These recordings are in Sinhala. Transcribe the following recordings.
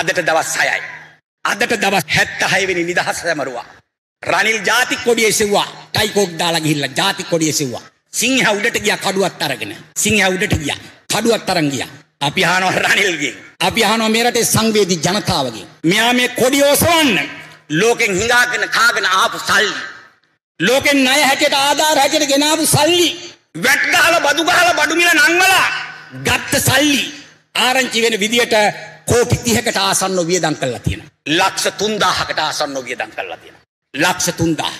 අදට දවස් හයයි. අදට දවස් හැත්ත හයවෙනි නිදහස සැමරුවා. රනිල් ජාති කොඩිය සෙව්වා ටයිකෝක් දාලා ගිහිල්ලා ජාති කොඩිය සෙව්වා. සිංහ උඩට ගියා කඩුවත් අරගෙන. සිංහ උඩට ගියා. කඩුවත් අරන් ගියා. අපි අහනවා රනිල්ගෙන්. අපි අහනවා මේ රටේ සංවේදී ජනතාවගෙන්. මෙයා මේ කොඩිය ඔසවන්න ලෝකෙන් හිඟාගෙන කාගෙන ආපු සල්ලි. ලෝකෙන් ණය හැටියට ආධාර හැටියට ගෙනාවු සල්ලි. වැට් ගහලා බදු ගහලා බඩු මිල නංවලා ගත්ත සල්ලි ආරංචි වෙන විදියට කෝටි තිහකට ආසන්න වියදං කල්ලා තියෙන. ලක්ෂ තුන්දාහකට ආසන්න වියදං කල්ලා තියෙන. ලක්ෂ තුන්දා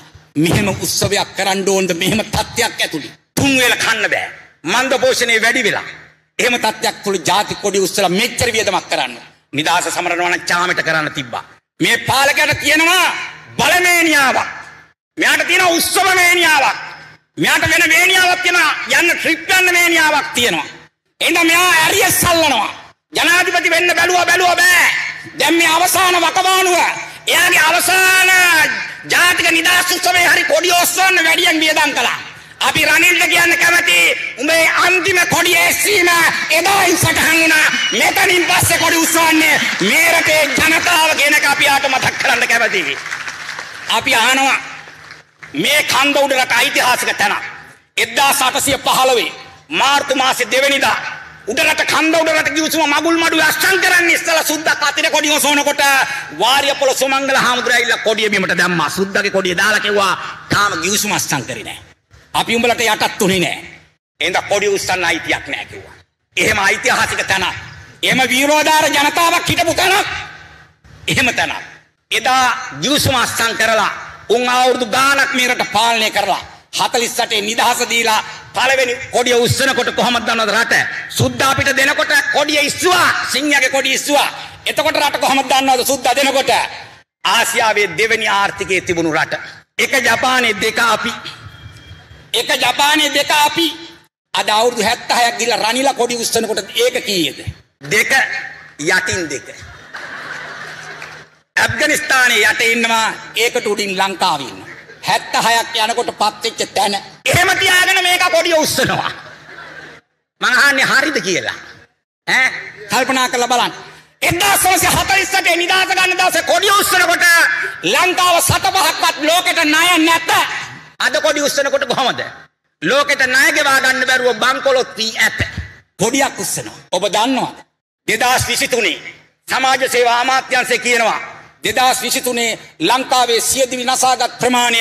මෙහෙම උත්සවයක් කරන්න ඕන්ද මෙහෙම තත්ත්වයක් ඇතුළි. තුන්වෙල කන්න බෑ. මන්ද පෝෂණය වැඩි වෙලා. එහෙම තත්ත්වයක් තුළ ජාති කොඩි උස්සලා මෙච්චර වියදමක් කරන්න. නිදාස සමරනවා නම් චාමෙට කරන්න තිබ්බා. මේ පාලකයාට තියෙනවා බලමේනියාවක්. මෙයාට තියෙනවා උත්සව මේනියාවක්. මෙයාට වෙන මේනියාවක් තියෙනවා යන්න ට්‍රිප් යන්න මේනියාවක් තියෙනවා. එහෙනම් මෙයා ඇරිය සල්ලනවා. ජනාධිපති වෙන්න බැලුවා බැලුවා බෑ. දැන් මේ අවසාන වකවානුව එයාගේ අවසාන ජාතික නිදහස් උත්සවයේ හරි කොඩි ඔස්සන්න වැඩියෙන් වියදම් කළා. අපි රනිල්ද කියන්න කැමති උඹේ අන්තිම කොඩි ඇස්සීම එදායින් සටහන් වුණා. මෙතනින් පස්සේ කොඩි උස්සවන්නේ මේ රටේ ජනතාව කියනක අපි ආට මතක් කරන්න කැමති. අපි අහනවා මේ කන්ද උඩරට ඓතිහාසික තැන. 1815 මාර්තු මාසේ 2 වෙනිදා උඩරට කන්ද උඩරට කිවිසුම මගුල් මඩු අස්සම් කරන්නේ ඉස්සලා සුද්දා කතිර කොඩිය ඔසවනකොට වාරිය පොළ සුමංගල හාමුදුරුවෝ ඇවිල්ලා කොඩිය බිමට දැම්මා සුද්දාගේ කොඩිය දාලා කිව්වා තාම කිවිසුම අස්සම් කරේ නෑ අපි උඹලට යටත් උනේ නෑ එහෙනම් කොඩිය උස්සන්න අයිතියක් නෑ කිව්වා එහෙම ඓතිහාසික තැනක් එහෙම විරෝධාර ජනතාවක් හිටපු තැනක් එහෙම තැනක් එදා කිවිසුම අස්සම් කරලා උන් අවුරුදු ගාණක් මේ රට පාලනය කරලා 48 නිදහස දීලා පළවෙනි කොඩිය උස්සනකොට කොහමද දන්නවද රට? සුද්දා අපිට දෙනකොට කොඩිය ඉස්සුවා. සිංහයාගේ කොඩිය ඉස්සුවා. එතකොට රට කොහමද දන්නවද සුද්දා දෙනකොට? ආසියාවේ දෙවෙනි ආර්ථිකයේ තිබුණු රට. එක ජපානයේ දෙක අපි. එක ජපානයේ දෙක අපි. අද අවුරුදු 76ක් ගිහලා රනිලා කොඩි උස්සනකොට ඒක කීයේද? දෙක යටින් දෙක. ඇෆ්ගනිස්තානයේ යට ඉන්නවා ඒකට උඩින් ලංකාවේ ඉන්නවා. 76ක් යනකොට පත්වෙච්ච තැන. එහෙම තියාගෙන මේක පොඩි උස්සනවා. මං අහන්නේ හරිද කියලා. ඈ කල්පනා කරලා බලන්න. 1948 නිදාස ගන්න දවසේ කොඩි උස්සනකොට ලංකාව සත පහක්වත් ලෝකෙට ණය නැත. අද කොඩි උස්සනකොට කොහමද? ලෝකෙට ණය ගෙවා ගන්න බැරුව බංකොලොත් වී ඇත. කොඩියක් උස්සනවා. ඔබ දන්නවද? 2023 සමාජ සේවා අමාත්‍යාංශය කියනවා දෙදස් විසිතුනේ ලංකාවේ සියදිවි නසාගත් ප්‍රමාණය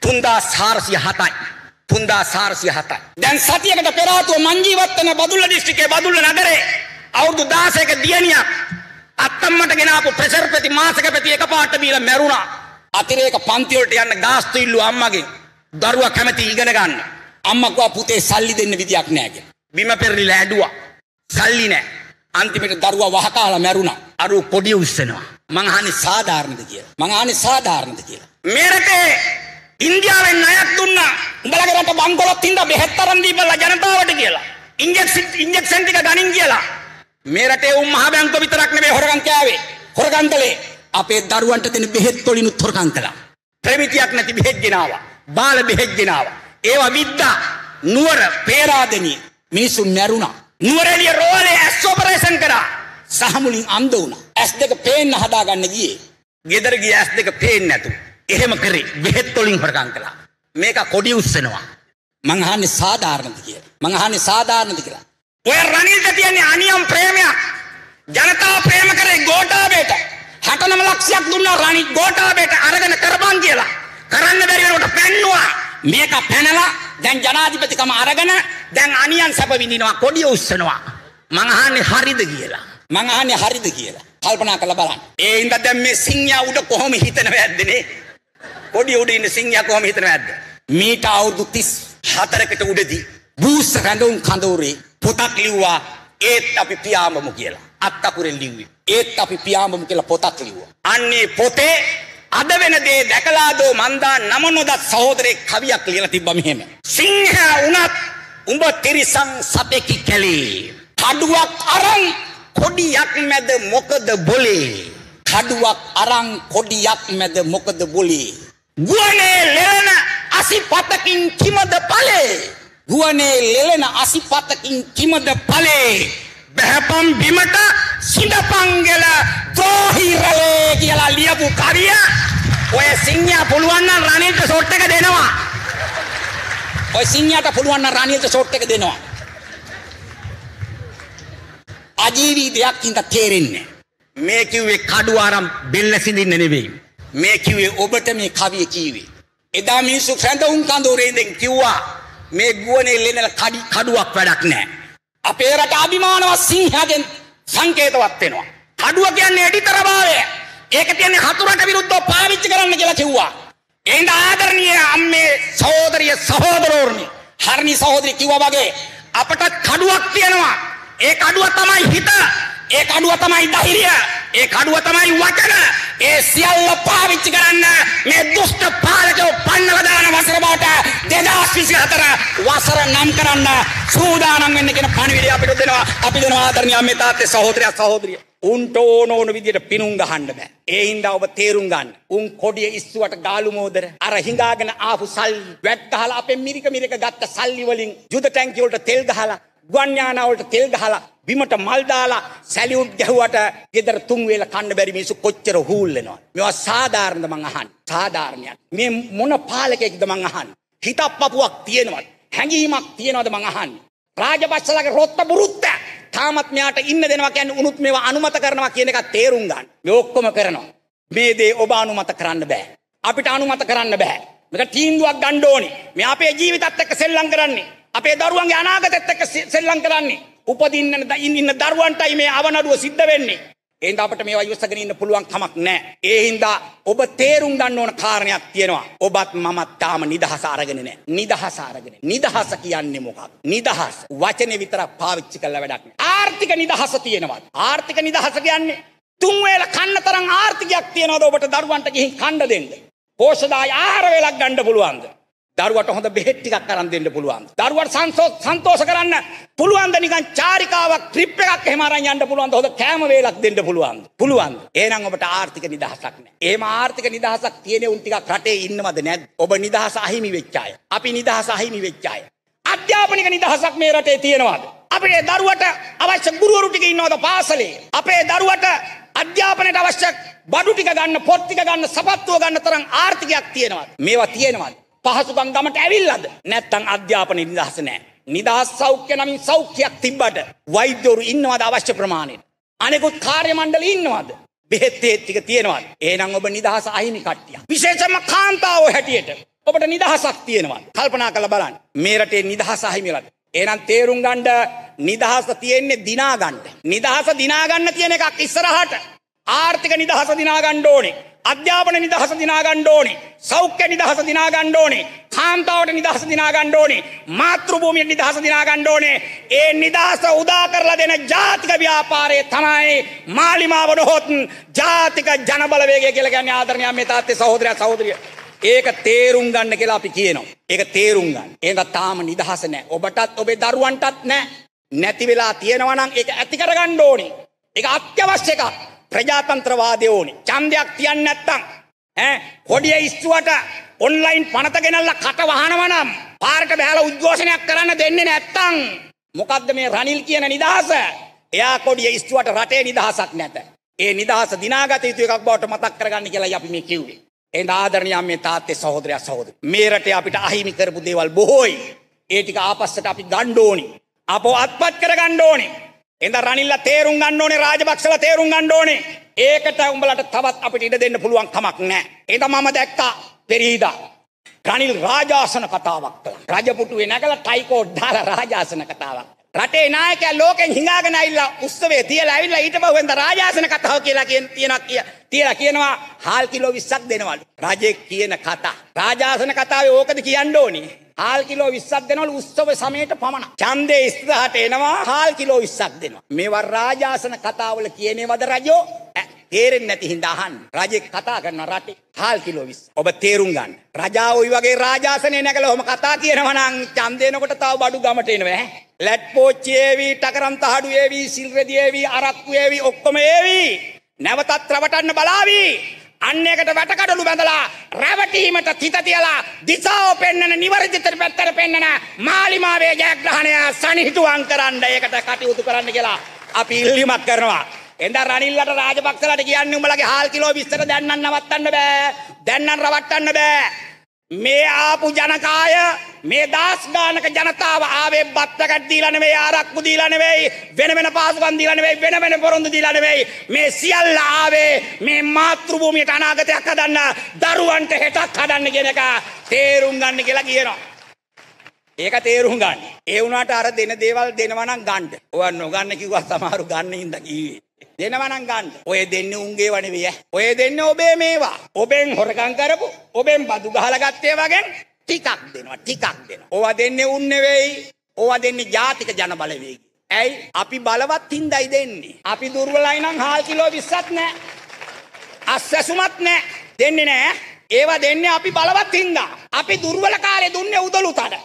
තුන්දා සාර්සිය හතයි. තුන්දා සාර්සිය හතයි. දැන් සතියකට පෙරාතුව මංජීවත්වන බදුල්ල දිස්ටිකේ බදුල්ල නගරේ අවුරුදු දාසයක දියණියක් අත්තම්මට ගෙනාපු ප්‍රෙෂර් ප්‍රති මාසක ප්‍රති එකපාරට බීලා මැරුණා. අතිරේක පන්ති වලට යන්න ගාස්තු ඉල්ලුව අම්මගෙන්. දරුවා කැමති ඉගෙන ගන්න. අම්මා කිව්වා පුතේ සල්ලි දෙන්න විදියක් නෑ කියලා. බිම පෙරලිලා ඇඬුවා. සල්ලි නෑ. අන්තිමට දරුවා වහකාලා මැරුණා. අරු පොඩි උස්සනවා. මං අහන්නේ සාධාරණද කියලා. මං අහන්නේ සාධාරණද කියලා. මේ රටේ ඉන්දියාවෙන් ණයක් දුන්නා. උඹලගේ රට බංකොලොත් ඉඳ බෙහෙත් තරම් දීපල්ලා ජනතාවට කියලා. ඉන්ජෙක්ෂන් ඉන්ජෙක්ෂන් ටික ගනින් කියලා. මේ රටේ උන් මහ බැංකුව විතරක් නෙමෙයි හොරගම් කෑවේ. හොරගම් කළේ අපේ දරුවන්ට දෙන බෙහෙත් වලිනුත් හොරගම් කළා. ප්‍රමිතියක් නැති බෙහෙත් ගෙනාවා. බාල බෙහෙත් ගෙනාවා. ඒවා විද්දා නුවර පේරාදෙනිය මිනිසුන් මැරුණා. නුවරඑළිය රෝලේ ඇස් ඔපරේෂන් කරා. සහමුලින් අන්ධ වුණා. ඇස් දෙක පේන්න හදාගන්න ගියේ. ගෙදර ගිය ඇස් දෙක පේන්නේ නැතු. එහෙම කරේ බෙහෙත් වලින් හොරකම් කළා. මේක කොඩි උස්සනවා. මං අහන්නේ සාධාරණද කියලා. මං අහන්නේ සාධාරණද කියලා. ඔය රනිල්ට තියන්නේ අනියම් ප්‍රේමයක්. ජනතාව ප්‍රේම කරේ ගෝඨාබේට. 69 ලක්ෂයක් දුන්නා රනි ගෝඨාබේට අරගෙන කරපන් කියලා. කරන්න බැරි වෙනකොට පැන්නුවා. මේක පැනලා දැන් ජනාධිපතිකම අරගෙන දැන් අනියන් සැප විඳිනවා කොඩිය උස්සනවා. මං අහන්නේ හරිද කියලා. මං අහන්නේ හරිද කියලා. කල්පනා කරලා බලන්න. ඒ හින්දා දැන් මේ සිංහයා උඩ කොහොම හිතනව ඇද්දනේ? පොඩි උඩ ඉන්න සිංහයා කොහොම හිතනව ඇද්ද? මීට අවුරුදු 34කට උඩදී බූස් රැඳුම් කඳවුරේ පොතක් ලිව්වා ඒත් අපි පියාඹමු කියලා. අත්තකුරෙන් ලිව්වේ. ඒත් අපි පියාඹමු කියලා පොතක් ලිව්වා. අන්නේ පොතේ අද වෙන දේ දැකලාදෝ මන්දා නම නොදත් සහෝදරේ කවියක් ලියලා තිබ්බා මෙහෙම. සිංහයා උනත් උඹ තිරිසන් සතෙකි කැලේ. කඩුවක් අරන් කොඩියක් මැද මොකද බොලේ? කඩුවක් අරන් කොඩියක් මැද මොකද බොලේ? ගුවනේ ලෙලන අසිපතකින් කිමද ඵලේ? ගුවනේ ලෙලන අසිපතකින් කිමද ඵලේ? බහපම් බිමට සිඳපංගල ද්‍රෝහි රලේ කියලා ලියපු කවිය ඔය සිංහයා පුළුවන් නම් රණීල්ට ෂොට් එක දෙනවා. ඔය සිංහයාට පුළුවන් නම් රණීල්ට ෂොට් එක දෙනවා. අජීවී දෙයක් ඉඳ තේරෙන්නේ. මේ කිව්වේ කඩු ආරම් බෙල්ල සිඳින්න නෙවෙයි. මේ කිව්වේ ඔබට මේ කවිය කීවේ. එදා මිනිස්සු රැඳවුම් කඳුරේ ඉඳන් කිව්වා මේ ගුවනේ ලෙනල කඩි කඩුවක් වැඩක් නැහැ. අපේ රට අභිමානවත් සිංහගෙන් සංකේතවත් වෙනවා. කඩුව කියන්නේ එඩිතරභාවය. ඒක කියන්නේ හතුරට විරුද්ධව පාවිච්චි කරන්න කියලා කිව්වා. එහෙනම් ආදරණීය අම්මේ සහෝදරිය සහෝදරෝර්නි හර්නි සහෝදරි කිව්වා වගේ අපට කඩුවක් තියෙනවා. ඒ කඩුව තමයි හිත ඒ කඩුව තමයි ධෛර්යය ඒ කඩුව තමයි වචන ඒ සියල්ල පාවිච්චි කරන්න මේ දුෂ්ට පාලකව පන්නව දාන වසර බවට 2024 වසර නම් කරන්න සූදානම් වෙන්න කියන පණිවිඩය අපිට දෙනවා අපි දෙනවා ආදරණීය අම්මේ තාත්තේ සහෝදරයා සහෝදරිය උන්ට ඕන ඕන විදිහට පිනුම් ගහන්න බෑ ඒ හින්දා ඔබ තේරුම් ගන්න උන් කොඩිය ඉස්සුවට ගාලු මෝදර අර හිඟාගෙන ආපු සල්ලි වැට් ගහලා අපේ මිරික මිරික ගත්ත සල්ලි වලින් යුද ටැංකිය වලට තෙල් ගහලා ගුවන්ඥානාවලට තෙල් ගහලා බිමට මල් දාලා සැලියුට් ගැහුවට ගෙදර තුන් වේල කන්න බැරි මිනිස්සු කොච්චර හූල් වෙනවද මේවා සාධාරණද මං අහන්නේ සාධාරණයක් මේ මොන පාලකයෙක්ද මං අහන්නේ හිතක් පපුවක් තියෙනවද හැඟීමක් තියෙනවද මං අහන්නේ රාජපක්ෂලගේ රොත්ත බුරුත්ත තාමත් මෙයාට ඉන්න දෙනවා කියන්නේ උනුත් මේවා අනුමත කරනවා කියන එක තේරුම් ගන්න මේ ඔක්කොම කරනවා මේ දේ ඔබ අනුමත කරන්න බෑ අපිට අනුමත කරන්න බෑ මේක තීන්දුවක් ගන්න ඕනේ මේ අපේ ජීවිතත් එක්ක සෙල්ලම් කරන්නේ අපේ දරුවන්ගේ අනාගතෙත් එක්ක සෙල්ලම් කරන්නේ. උපදින්න ඉන්න දරුවන්ටයි මේ අවනඩුව සිද්ධ වෙන්නේ. එහෙනම් අපිට මේවා ඉවසගෙන ඉන්න පුළුවන් කමක් නැහැ. ඒ හින්දා ඔබ තේරුම් ගන්න ඕන කාරණයක් තියෙනවා. ඔබත් මමත් තාම නිදහස අරගෙන නැහැ. නිදහස අරගෙන. නිදහස කියන්නේ මොකක්ද? නිදහස. වචනේ විතරක් පාවිච්චි කළා වැඩක් නෑ. ආර්ථික නිදහස තියෙනවා. ආර්ථික නිදහස කියන්නේ තුන් වේල කන්න තරම් ආර්ථිකයක් තියනවාද ඔබට දරුවන්ට ගිහින් කන්න දෙන්න? පෝෂදාය ආහාර වේලක් ගන්න පුළුවන්ද? දරුවට හොඳ බෙහෙත් ටිකක් අරන් දෙන්න පුළුවන්. දරුවට සන්තෝෂ සන්තෝෂ කරන්න පුළුවන් ද නිකන් චාරිකාවක් ට්‍රිප් එකක් එහෙම අරන් යන්න පුළුවන් ද හොඳ කෑම වේලක් දෙන්න පුළුවන්. පුළුවන්. එහෙනම් ඔබට ආර්ථික නිදහසක් නැහැ. එහෙම ආර්ථික නිදහසක් තියෙන උන් ටිකක් රටේ ඉන්නවද නැද්ද? ඔබ නිදහස අහිමි වෙච්ච අය. අපි නිදහස අහිමි වෙච්ච අය. අධ්‍යාපනික නිදහසක් මේ රටේ තියෙනවද? අපේ දරුවට අවශ්‍ය ගුරුවරු ටික ඉන්නවද පාසලේ? අපේ දරුවට අධ්‍යාපනයට අවශ්‍ය බඩු ටික ගන්න, පොත් ටික ගන්න, සපත්තුව ගන්න තරම් ආර්ථිකයක් තියෙනවද? මේවා තියෙනවද? පහසුකම් ගමට ඇවිල්ලද නැත්තං අධ්‍යාපන නිදහස නෑ. නිදහස් සෞඛ්‍ය නමින් සෞඛ්‍යයක් තිබ්බට වෛද්‍යවරු ඉන්නවද අවශ්‍ය ප්‍රමාණයට. අනෙකුත් කාර්ය මණ්ඩල ඉන්නවද. බෙහෙත් ඒත්තික තියෙනවද. ඒනම් ඔබ නිදහස අහිමි කට්ටිය. විශේෂම කාන්තාව හැටියට ඔබට නිදහසක් තියෙනවා. කල්පනා කළ බලන්න මේරටේ නිදහස අහිමිලද. ඒනම් තේරුම් ගණ්ඩ නිදහස තියෙන්නේ දිනාගණ්ඩ. නිදහස දිනාගන්න තියෙන එකක් ඉස්සරහට ආර්ථික නිදහස දිනාගණ්ඩ ඕනේ. අධ්‍යාපන නිදහස දිනාගන්න ඕනි. සෞඛ්‍ය නිදහස දිනාගන්න ඕනි. කාන්තාවට නිදහස දිනාගන්න ඕනි. මාතෘභූමිය නිදහස දිනාගන්න ඕනේ. ඒ නිදහස උදා කරලා දෙන ජාතික ව්‍යාපාරයේ තමයි මාලිමාව නොහොත් ජාතික ජනබලවේගය කියලා කියන්නේ ආදරණීය මේ තාත්තේ සහෝදරයා සහෝදරිය. ඒක තේරුම් ගන්න කියලා අපි කියනවා. ඒක තේරුම් ගන්න. ඒක තාම නිදහස නැහැ. ඔබටත් ඔබේ දරුවන්ටත් නැහැ. නැති වෙලා තියෙනවා නම් ඒක ඇති කරගන්න ඕනි. ඒක අත්‍යවශ්‍ය එකක්. ප්‍රජාතන්ත්‍රවාදය ඕනි චන්දයක් තියන්න නැත්තං. හොඩිය ඉස්තුවට ඔන්ලයින් පනත ගෙනල්ලා කට වහනවනම් පාරට බෑල උද්ඝෝෂණයක් කරන්න දෙන්නේ නැත්තං. මොකක්ද මේ රනිල් කියන නිදහස. එයා කොඩිය ඉස්තුවට රටේ නිදහසක් නැත. ඒ නිදහස දිනාගත යුතු එකක් බවට මතක් කරගන්න කියලා අපි මේ කිව්වේ. ඒ ආදරණීය මේ තාත්තේ සහෝදරයා සහෝදරි. මේ රටේ අපිට අහිමි කරපු දේවල් බොහෝයි. ඒ ටික ආපස්සට අපි ගන්න ඕනි. අපව අත්පත් කරගන්න ඕනේ. එඳ රනිල්ල තේරුම් ගන්න ඕනේ රාජපක්ෂලා තේරුම් ගන්න ඕනේ. ඒකට උඹලට තවත් අපිට ඉඩ දෙන්න පුළුවන් කමක් නැහැ. එඳ මම දැක්කා පෙරීදා. රනිල් රාජාසන කතාවක් කළා. රජපුටුවේ නැගලා ටයිකෝඩ් දාලා රාජාසන කතාවක්. රටේ නායකයා ලෝකෙන් හිඟාගෙන ඇවිල්ලා උත්සවයේ තියලා ඇවිල්ලා ඊට පස්සෙන්ද රාජාසන කතාව කියලා කියන තියනවා කිය. තියලා කියනවා හාල් කිලෝ 20ක් දෙනවලු. රජෙක් කියන කතා. රාජාසන කතාවේ ඕකද කියන්න ඕනේ. හාල් කිලෝ 20ක් දෙනවලු උත්සව සමයට පමණ. ඡන්දේ ඉස්සරහට එනවා හාල් කිලෝ 20ක් දෙනවා. මේවා රාජාසන කතාවල කියනේවද රජෝ? තේරෙන්නේ නැති හින්දා අහන්න. රජෙක් කතා කරන රටේ හාල් කිලෝ 20. ඔබ තේරුම් ගන්න. රජා ওই වගේ රාජාසනේ නැගලා ඔහම කතා කියනවා නම් ඡන්දේනකොට තව බඩු ගමට එනවා ඈ. ලැට් පෝච්චි ඒවි, ටකරන් තහඩු ඒවි, සිල් රෙදි ඒවි, අරක්කු ඒවි ඔක්කොම ඒවි. නැවතත් රවටන්න බලාවි. අන්න එකට වැටකඩලු බැඳලා රැවටීමට තිත තියලා දිසාව පෙන්වන නිවැරදි පැත්තට පෙන්වන මාලිමාවේ ජයග්‍රහණය සනිහිතුවම් කරන්න ඒකට කටයුතු කරන්න කියලා අපි ඉල්ලීමක් කරනවා. එඳ රනිල්ලට රාජපක්ෂලට කියන්නේ උඹලගේ හාල් කිලෝ විස්තර දැන් නම් නවත්තන්න බෑ. දැන් නම් රවට්ටන්න බෑ. මේ ආපු ජනකාය මේ දස් ගානක ජනතාව ආවේ බත්තකට දීලා නෙවෙයි ආරක්කු දීලා නෙවෙයි වෙන වෙන පාසුකම් දීලා නෙවෙයි වෙන වෙන පොරොන්දු දීලා නෙවෙයි මේ සියල්ල ආවේ මේ මාතෘ භූමියට අනාගතයක් හදන්න දරුවන්ට හෙටක් හදන්න කියන එක තේරුම් ගන්න කියලා කියනවා ඒක තේරුම් ගන්න ඒ වුණාට අර දෙන දේවල් දෙනවා නම් ගන්න ඔය නොගන්න කිව්වා සමහරු ගන්න හින්දා කිව්වේ දෙනවනම් ගන්න. ඔය දෙන්නේ උන්ගේ වනෙවෙයි. ඔය දෙන්නේ ඔබේ මේවා. ඔබෙන් හොරකම් කරපු, ඔබෙන් බදු ගහලා ගත්තේ වගෙන් ටිකක් දෙනවා, ටිකක් දෙනවා. ඕවා දෙන්නේ උන් නෙවෙයි. ඕවා දෙන්නේ ජාතික ජනබලවේගය. ඇයි? අපි බලවත් හින්දායි දෙන්නේ. අපි දුර්වලයි නම් හාල් කිලෝ 20ක් නෑ. අස්සසුමත් නෑ. දෙන්නේ නෑ. ඒවා දෙන්නේ අපි බලවත් හින්දා. අපි දුර්වල කාලේ දුන්නේ උදළු තඩ.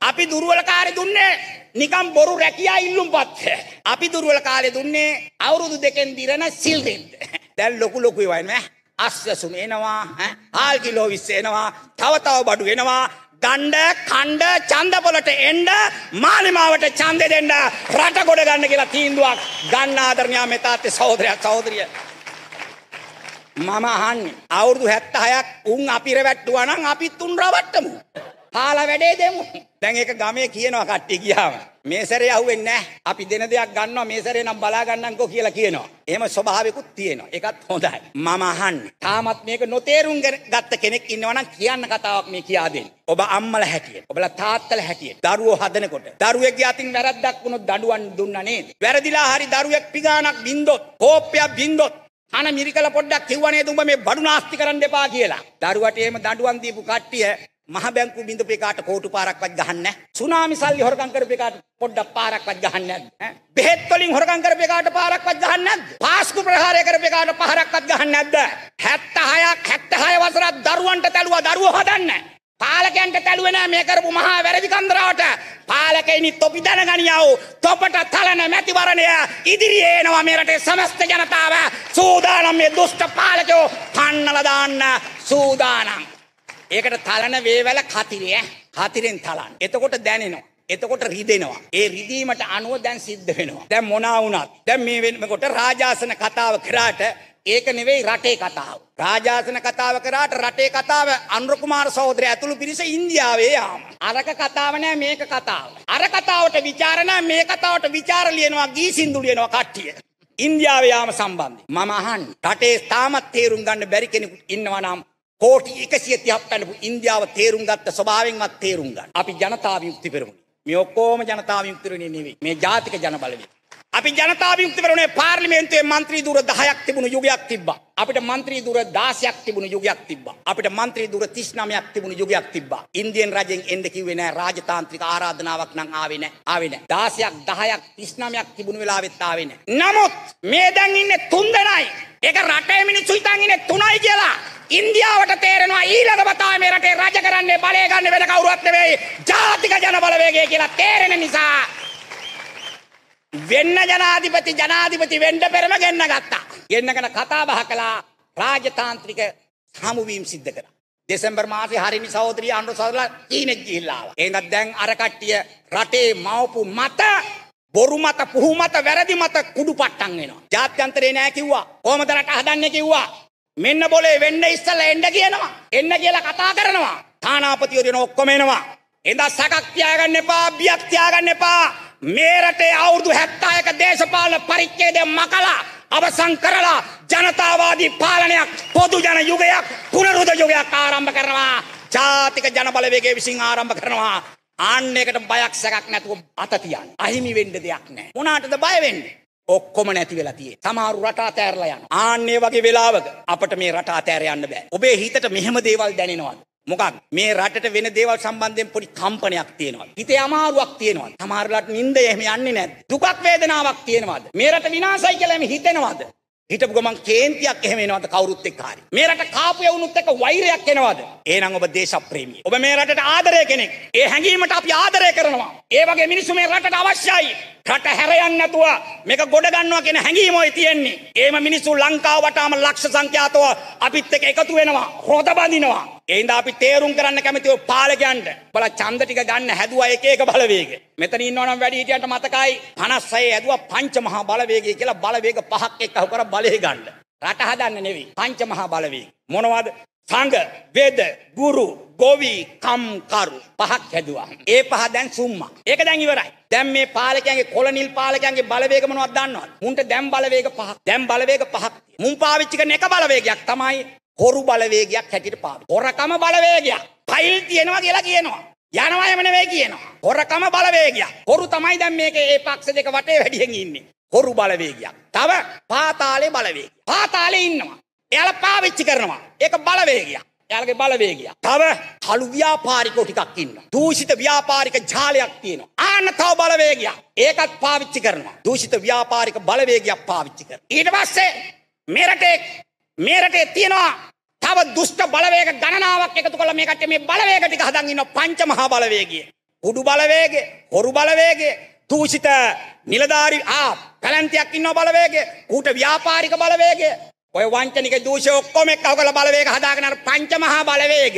අපි දුර්වල කාලේ දුන්නේ නිකම් බොරු රැකියා ඉල්ලුම්පත්. අපි දුර්වල කාලේ දුන්නේ අවුරුදු දෙකෙන් දිරන සිල් දෙන්න. දැන් ලොකු ලොකුයි වයින් අස්සසුම එනවා හාල් කිලෝ විස්ස එනවා තව තව බඩු එනවා ගණ්ඩ කණ්ඩ චන්දපොලට එන්ඩ මානමාවට චන්දෙ දෙන්න රට ගොඩ ගන්න කියලා තීන්දුවක් ගන්න ආදරණයා මෙතාත්තේ සෞදරයක් සෞදරිය. මම අහන්නේ අවුරුදු හැත්ත හයක් උන් අපිර වැට්ටුවනම් අපිත් උන් රවට්ටමු. කාලා වැඩේ දෙමු. දැන් ඒක ගමේ කියනවා කට්ටිය ගියාම. මේ සැරේ අහුවෙන්නේ නැහැ. අපි දෙන දෙයක් ගන්නවා මේ සැරේ නම් බලා ගන්නම්කෝ කියලා කියනවා. එහෙම ස්වභාවිකුත් තියෙනවා. ඒකත් හොඳයි. මම අහන්නේ. තාමත් මේක නොතේරුම් ගත්ත කෙනෙක් ඉන්නවා නම් කියන්න කතාවක් මේ කියා දෙන්න. ඔබ අම්මලා හැටියට, ඔබලා තාත්තලා හැටියට දරුවෝ හදනකොට දරුවෙක්ගේ අතින් වැරද්දක් වුණොත් දඬුවම් දුන්නා නේද? වැරදිලා හරි දරුවෙක් පිගානක් බින්දොත්, කෝප්පයක් බින්දොත් අන මිරිකල පොඩ්ඩක් කිව්ව නේද උඹ මේ බඩු නාස්ති කරන්න එපා කියලා. දරුවට එහෙම දඬුවම් දීපු කට්ටිය මහ බැංකු බිඳපු එකාට කෝටු පාරක්වත් ගහන්නේ නැහැ. සුනාමි සල්ලි හොරගම් කරපු එකාට පොඩ්ඩක් පාරක්වත් ගහන්නේ නැද්ද? ඈ බෙහෙත් වලින් හොරගම් කරපු එකාට පාරක්වත් ගහන්නේ නැද්ද? පාස්කු ප්‍රහාරය කරපු එකාට පාරක්වත් ගහන්නේ නැද්ද? 76ක් 76 වසරක් දරුවන්ට තැළුවා දරුවෝ හදන්නේ පාලකයන්ට තැළුවේ නැහැ මේ කරපු මහා වැරදි කන්දරාවට. පාලකෙනි තොපි දැනගනියව. තොපට තලන මැතිවරණය ඉදිරියේ එනවා මේ රටේ සමස්ත ජනතාව. සූදානම් මේ දුෂ්ට පාලකයෝ පන්නලා දාන්න සූදානම්. ඒකට තලන වේවැල කතිරය කතිරෙන් තලන්. එතකොට දැනෙනවා. එතකොට රිදෙනවා. ඒ රිදීමට අනුව දැන් සිද්ධ වෙනවා. දැන් මොනා වුණත් දැන් මේ වෙනකොට රාජාසන කතාව කරාට ඒක නෙවෙයි රටේ කතාව. රාජාසන කතාව කරාට රටේ කතාව අනුර කුමාර සහෝදරය ඇතුළු පිරිස ඉන්දියාවේ යාම. අරක කතාව නෑ මේක කතාව. අර කතාවට ਵਿਚාර නෑ මේ කතාවට ਵਿਚාර ලියනවා ගී සින්දු ලියනවා කට්ටිය. ඉන්දියාවේ යාම සම්බන්ධයෙන් මම අහන්නේ රටේ තාමත් තේරුම් ගන්න බැරි කෙනෙකුට ඉන්නවා නම් කෝටි 130ක් පැනපු ඉන්දියාව තේරුම් ගත්ත ස්වභාවයෙන්වත් තේරුම් ගන්න. අපි ජනතා විමුක්ති පෙරමුණ. මේ ඔක්කොම ජනතා විමුක්ති පෙරමුණේ නෙවෙයි. මේ ජාතික ජන බලවේග. අපි ජනතා විමුක්තිවරුණේ පාර්ලිමේන්තුවේ മന്ത്രി දුර 10ක් තිබුණු යුගයක් තිබ්බා. අපිට മന്ത്രി දුර 16ක් තිබුණු යුගයක් තිබ්බා. අපිට മന്ത്രി දුර 39ක් තිබුණු යුගයක් තිබ්බා. ඉන්දියන් රජෙන් එන්න කිව්වේ නෑ රාජතාන්ත්‍රික ආරාධනාවක් නම් ආවේ නෑ. ආවේ නෑ. 16ක් 10ක් 39ක් තිබුණු වෙලාවෙත් ආවේ නෑ. නමුත් මේ දැන් ඉන්නේ තුන්දෙනයි. ඒක රටේ මිනිස්සු හිතන් ඉන්නේ තුනයි කියලා. ඉන්දියාවට තේරෙනවා ඊළඟ වතාවේ මේ රටේ රජ කරන්නේ බලය ගන්න වෙන කවුරුවත් නෙවෙයි ජාතික ජනබලවේගය කියලා තේරෙන නිසා වෙන්න ජනාධිපති ජනාධිපති වෙන්ඩ පෙරම ගෙන්න්න ගත්තා. ගෙන්න්නගන කතාබහ කලා රාජතාන්ත්‍රික හමුවීම් සිද්ධ කර. දෙෙසම්බර් මාසි හරිනි සෞදරී අන්ු සරල චීනෙක් ගිල්ලාව. ඒත් දැන් අරකට්ටිය රටේ මවපු මත බොරු මත පුහුමත වැරදි මත කුඩු පට්ටන් වෙනවා. ජාත්‍යන්තරේ නෑ කිව්වා හෝමදරට හදන්න කිව්වා. මෙන්න බොලේ වෙන්න ඉස්සල එන්ඩ කියනවා. එන්න කියලා කතා කරනවා. තානාපතියෝදන ඔක්කොමෙනවා. එදා සකක්තියාගන්න එපා භ්‍යක්තියාගන්න එපා මේ රටේ අවුරුදු 71 දේශපාලන පරිච්ඡේදය මකලා අවසන් කරලා ජනතාවාදී පාලනයක් පොදු ජන යුගයක් පුනරුද යුගයක් ආරම්භ කරනවා ජාතික ජන බලවේගය විසින් ආරම්භ කරනවා ආන්නයකට බයක් සැකක් නැතුව අත තියන්න අහිමි වෙන්න දෙයක් නැහැ මොනාටද බය වෙන්නේ ඔක්කොම නැති වෙලා තියෙන්නේ. සමහර රට අතෑරලා යනවා. ආන්නේ වගේ වෙලාවක අපිට මේ රට අතෑර යන්න බෑ. ඔබේ හිතට මෙහෙම දේවල් දැනෙනවද? මොකක් මේ රටට වෙන දේවල් සම්බන්ධයෙන් පොඩි කම්පනයක් තියෙනවා. හිතේ අමාරුවක් තියෙනවා. සමහරලාට නිින්ද එහෙම යන්නේ නැද්ද? දුකක් වේදනාවක් තියෙනවද? මේ රට විනාශයි කියලා එහෙම හිතෙනවද? හිටපු ගමන් කේන්තියක් එහෙම එනවද කවුරුත් එක්ක හරි? මේ රට කාපු යවුනුත් එක්ක වෛරයක් එනවද? එහෙනම් ඔබ දේශප්‍රේමී. ඔබ මේ රටට ආදරය කෙනෙක්. ඒ හැඟීමට අපි ආදරය කරනවා. ඒ වගේ මිනිස්සු මේ රටට අවශ්‍යයි. රට හැර යන්නේ නැතුව මේක ගොඩ ගන්නවා කියන හැඟීමයි තියෙන්නේ. ඒම මිනිස්සු ලංකාව වටාම ලක්ෂ සංඛ්‍යාතව අපිත් එක්ක එකතු වෙනවා. හොද බඳිනවා. එයින්ද අපි තේරුම් කරන්න කැමතිව පාලකයන්ට බල ඡන්ද ටික ගන්න හැදුවා එක එක බලවේග. මෙතන ඉන්නවනම් වැඩි හිටියන්ට මතකයි 56 හැදුවා පංච මහා බලවේගය කියලා බලවේග පහක් එක්කව කර බලේ ගන්න. රට හදන්න නෙවෙයි පංච මහා බලවේග. මොනවද? සංඝ, වේද, ගුරු, ගොවි, කම්, කරු පහක් හැදුවා. ඒ පහ දැන් සුම්මා. ඒක දැන් ඉවරයි. දැන් මේ පාලකයන්ගේ කොළනිල් පාලකයන්ගේ බලවේග මොනවද දන්නවද? මුන්ට දැන් බලවේග පහක්. දැන් බලවේග පහක්. මුන් පාවිච්චි කරන එක බලවේගයක් තමයි හොරු බලවේගයක් හැටියට පාවි. හොරකම බලවේගයක්. ෆයිල් තියෙනවා කියලා කියනවා. යනවා එම නෙවෙයි කියනවා. හොරකම බලවේගයක්. හොරු තමයි දැන් මේකේ මේ පක්ෂ දෙක වටේ වැඩියෙන් ඉන්නේ. හොරු බලවේගයක්. තව පාතාලේ බලවේගය. පාතාලේ ඉන්නවා. එයාලා පාවිච්චි කරනවා. ඒක බලවේගයක්. එයාලගේ බලවේගය. තව කළු ව්‍යාපාරිකෝ ටිකක් ඉන්නවා. දූෂිත ව්‍යාපාරික ජාලයක් තියෙනවා. ආන්න තව බලවේගයක්. ඒකත් පාවිච්චි කරනවා. දූෂිත ව්‍යාපාරික බලවේගයක් පාවිච්චි කරනවා. ඊට පස්සේ මෙරටේ මේ රටේ තියෙනවා තව දුෂ්ට බලවේග ගණනාවක් එකතු කළා මේ කට්ටිය මේ බලවේග ටික හදන් ඉන්න පංචමහා බලවේගය. කුඩු බලවේගය, හොරු බලවේගය, තූෂිත නිලධාරි ආ පැලැන්තියක් ඉන්න බලවේගය, ඌට ව්‍යාපාරික බලවේගය. ඔය වංචනික දූෂ්‍ය ඔක්කොම එක්කව කළ බලවේග හදාගෙන අර පංචමහා බලවේග,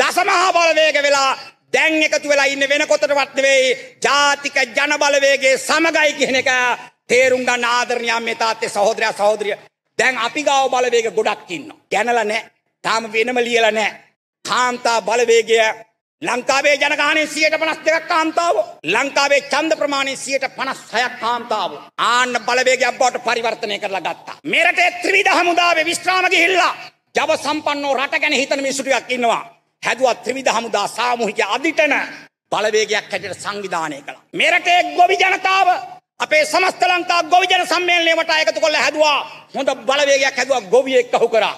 දසමහා බලවේග වෙලා දැන් එකතු වෙලා ඉන්න වෙනකොටවත් නෙවෙයි ජාතික ජන බලවේගයේ සමගයි කියන එක තේරුම් ගන්න ආදරණීය මේ තාත්තේ සහෝදරයා සහෝදරිය දැන් අපි ගාව බලවේග ගොඩක් ඉන්නවා. ගැනලා නැහැ. තාම වෙනම ලියලා නැහැ. කාන්තා බලවේගය ලංකාවේ ජනගහනය සියයට පනස් දෙකක් කාන්තාව ලංකාවේ චන්ද ප්‍රමාණය සියයට පනස් හයක් කාන්තාව ආන්න බලවේගයක් බවට පරිවර්තනය කරලා ගත්තා. මෙරටේ ත්‍රීවිධ හමුදාවේ විශ්‍රාම ගිහිල්ලා ජව සම්පන්නෝ රට ගැන හිතන මිනිස්සු ටිකක් ඉන්නවා. හැදුවා ත්‍රිවිධ හමුදා සාමූහික අධිටන බලවේගයක් හැටියට සංවිධානය කළා. මෙරටේ ගොවි ජනතාව අපේ සමස්ත ලංකා ගොවිජන සම්මේලනයකට එකතු කරලා හැදුවා හොඳ බලවේගයක් හැදුවා ගොවියෙක් අහු කරා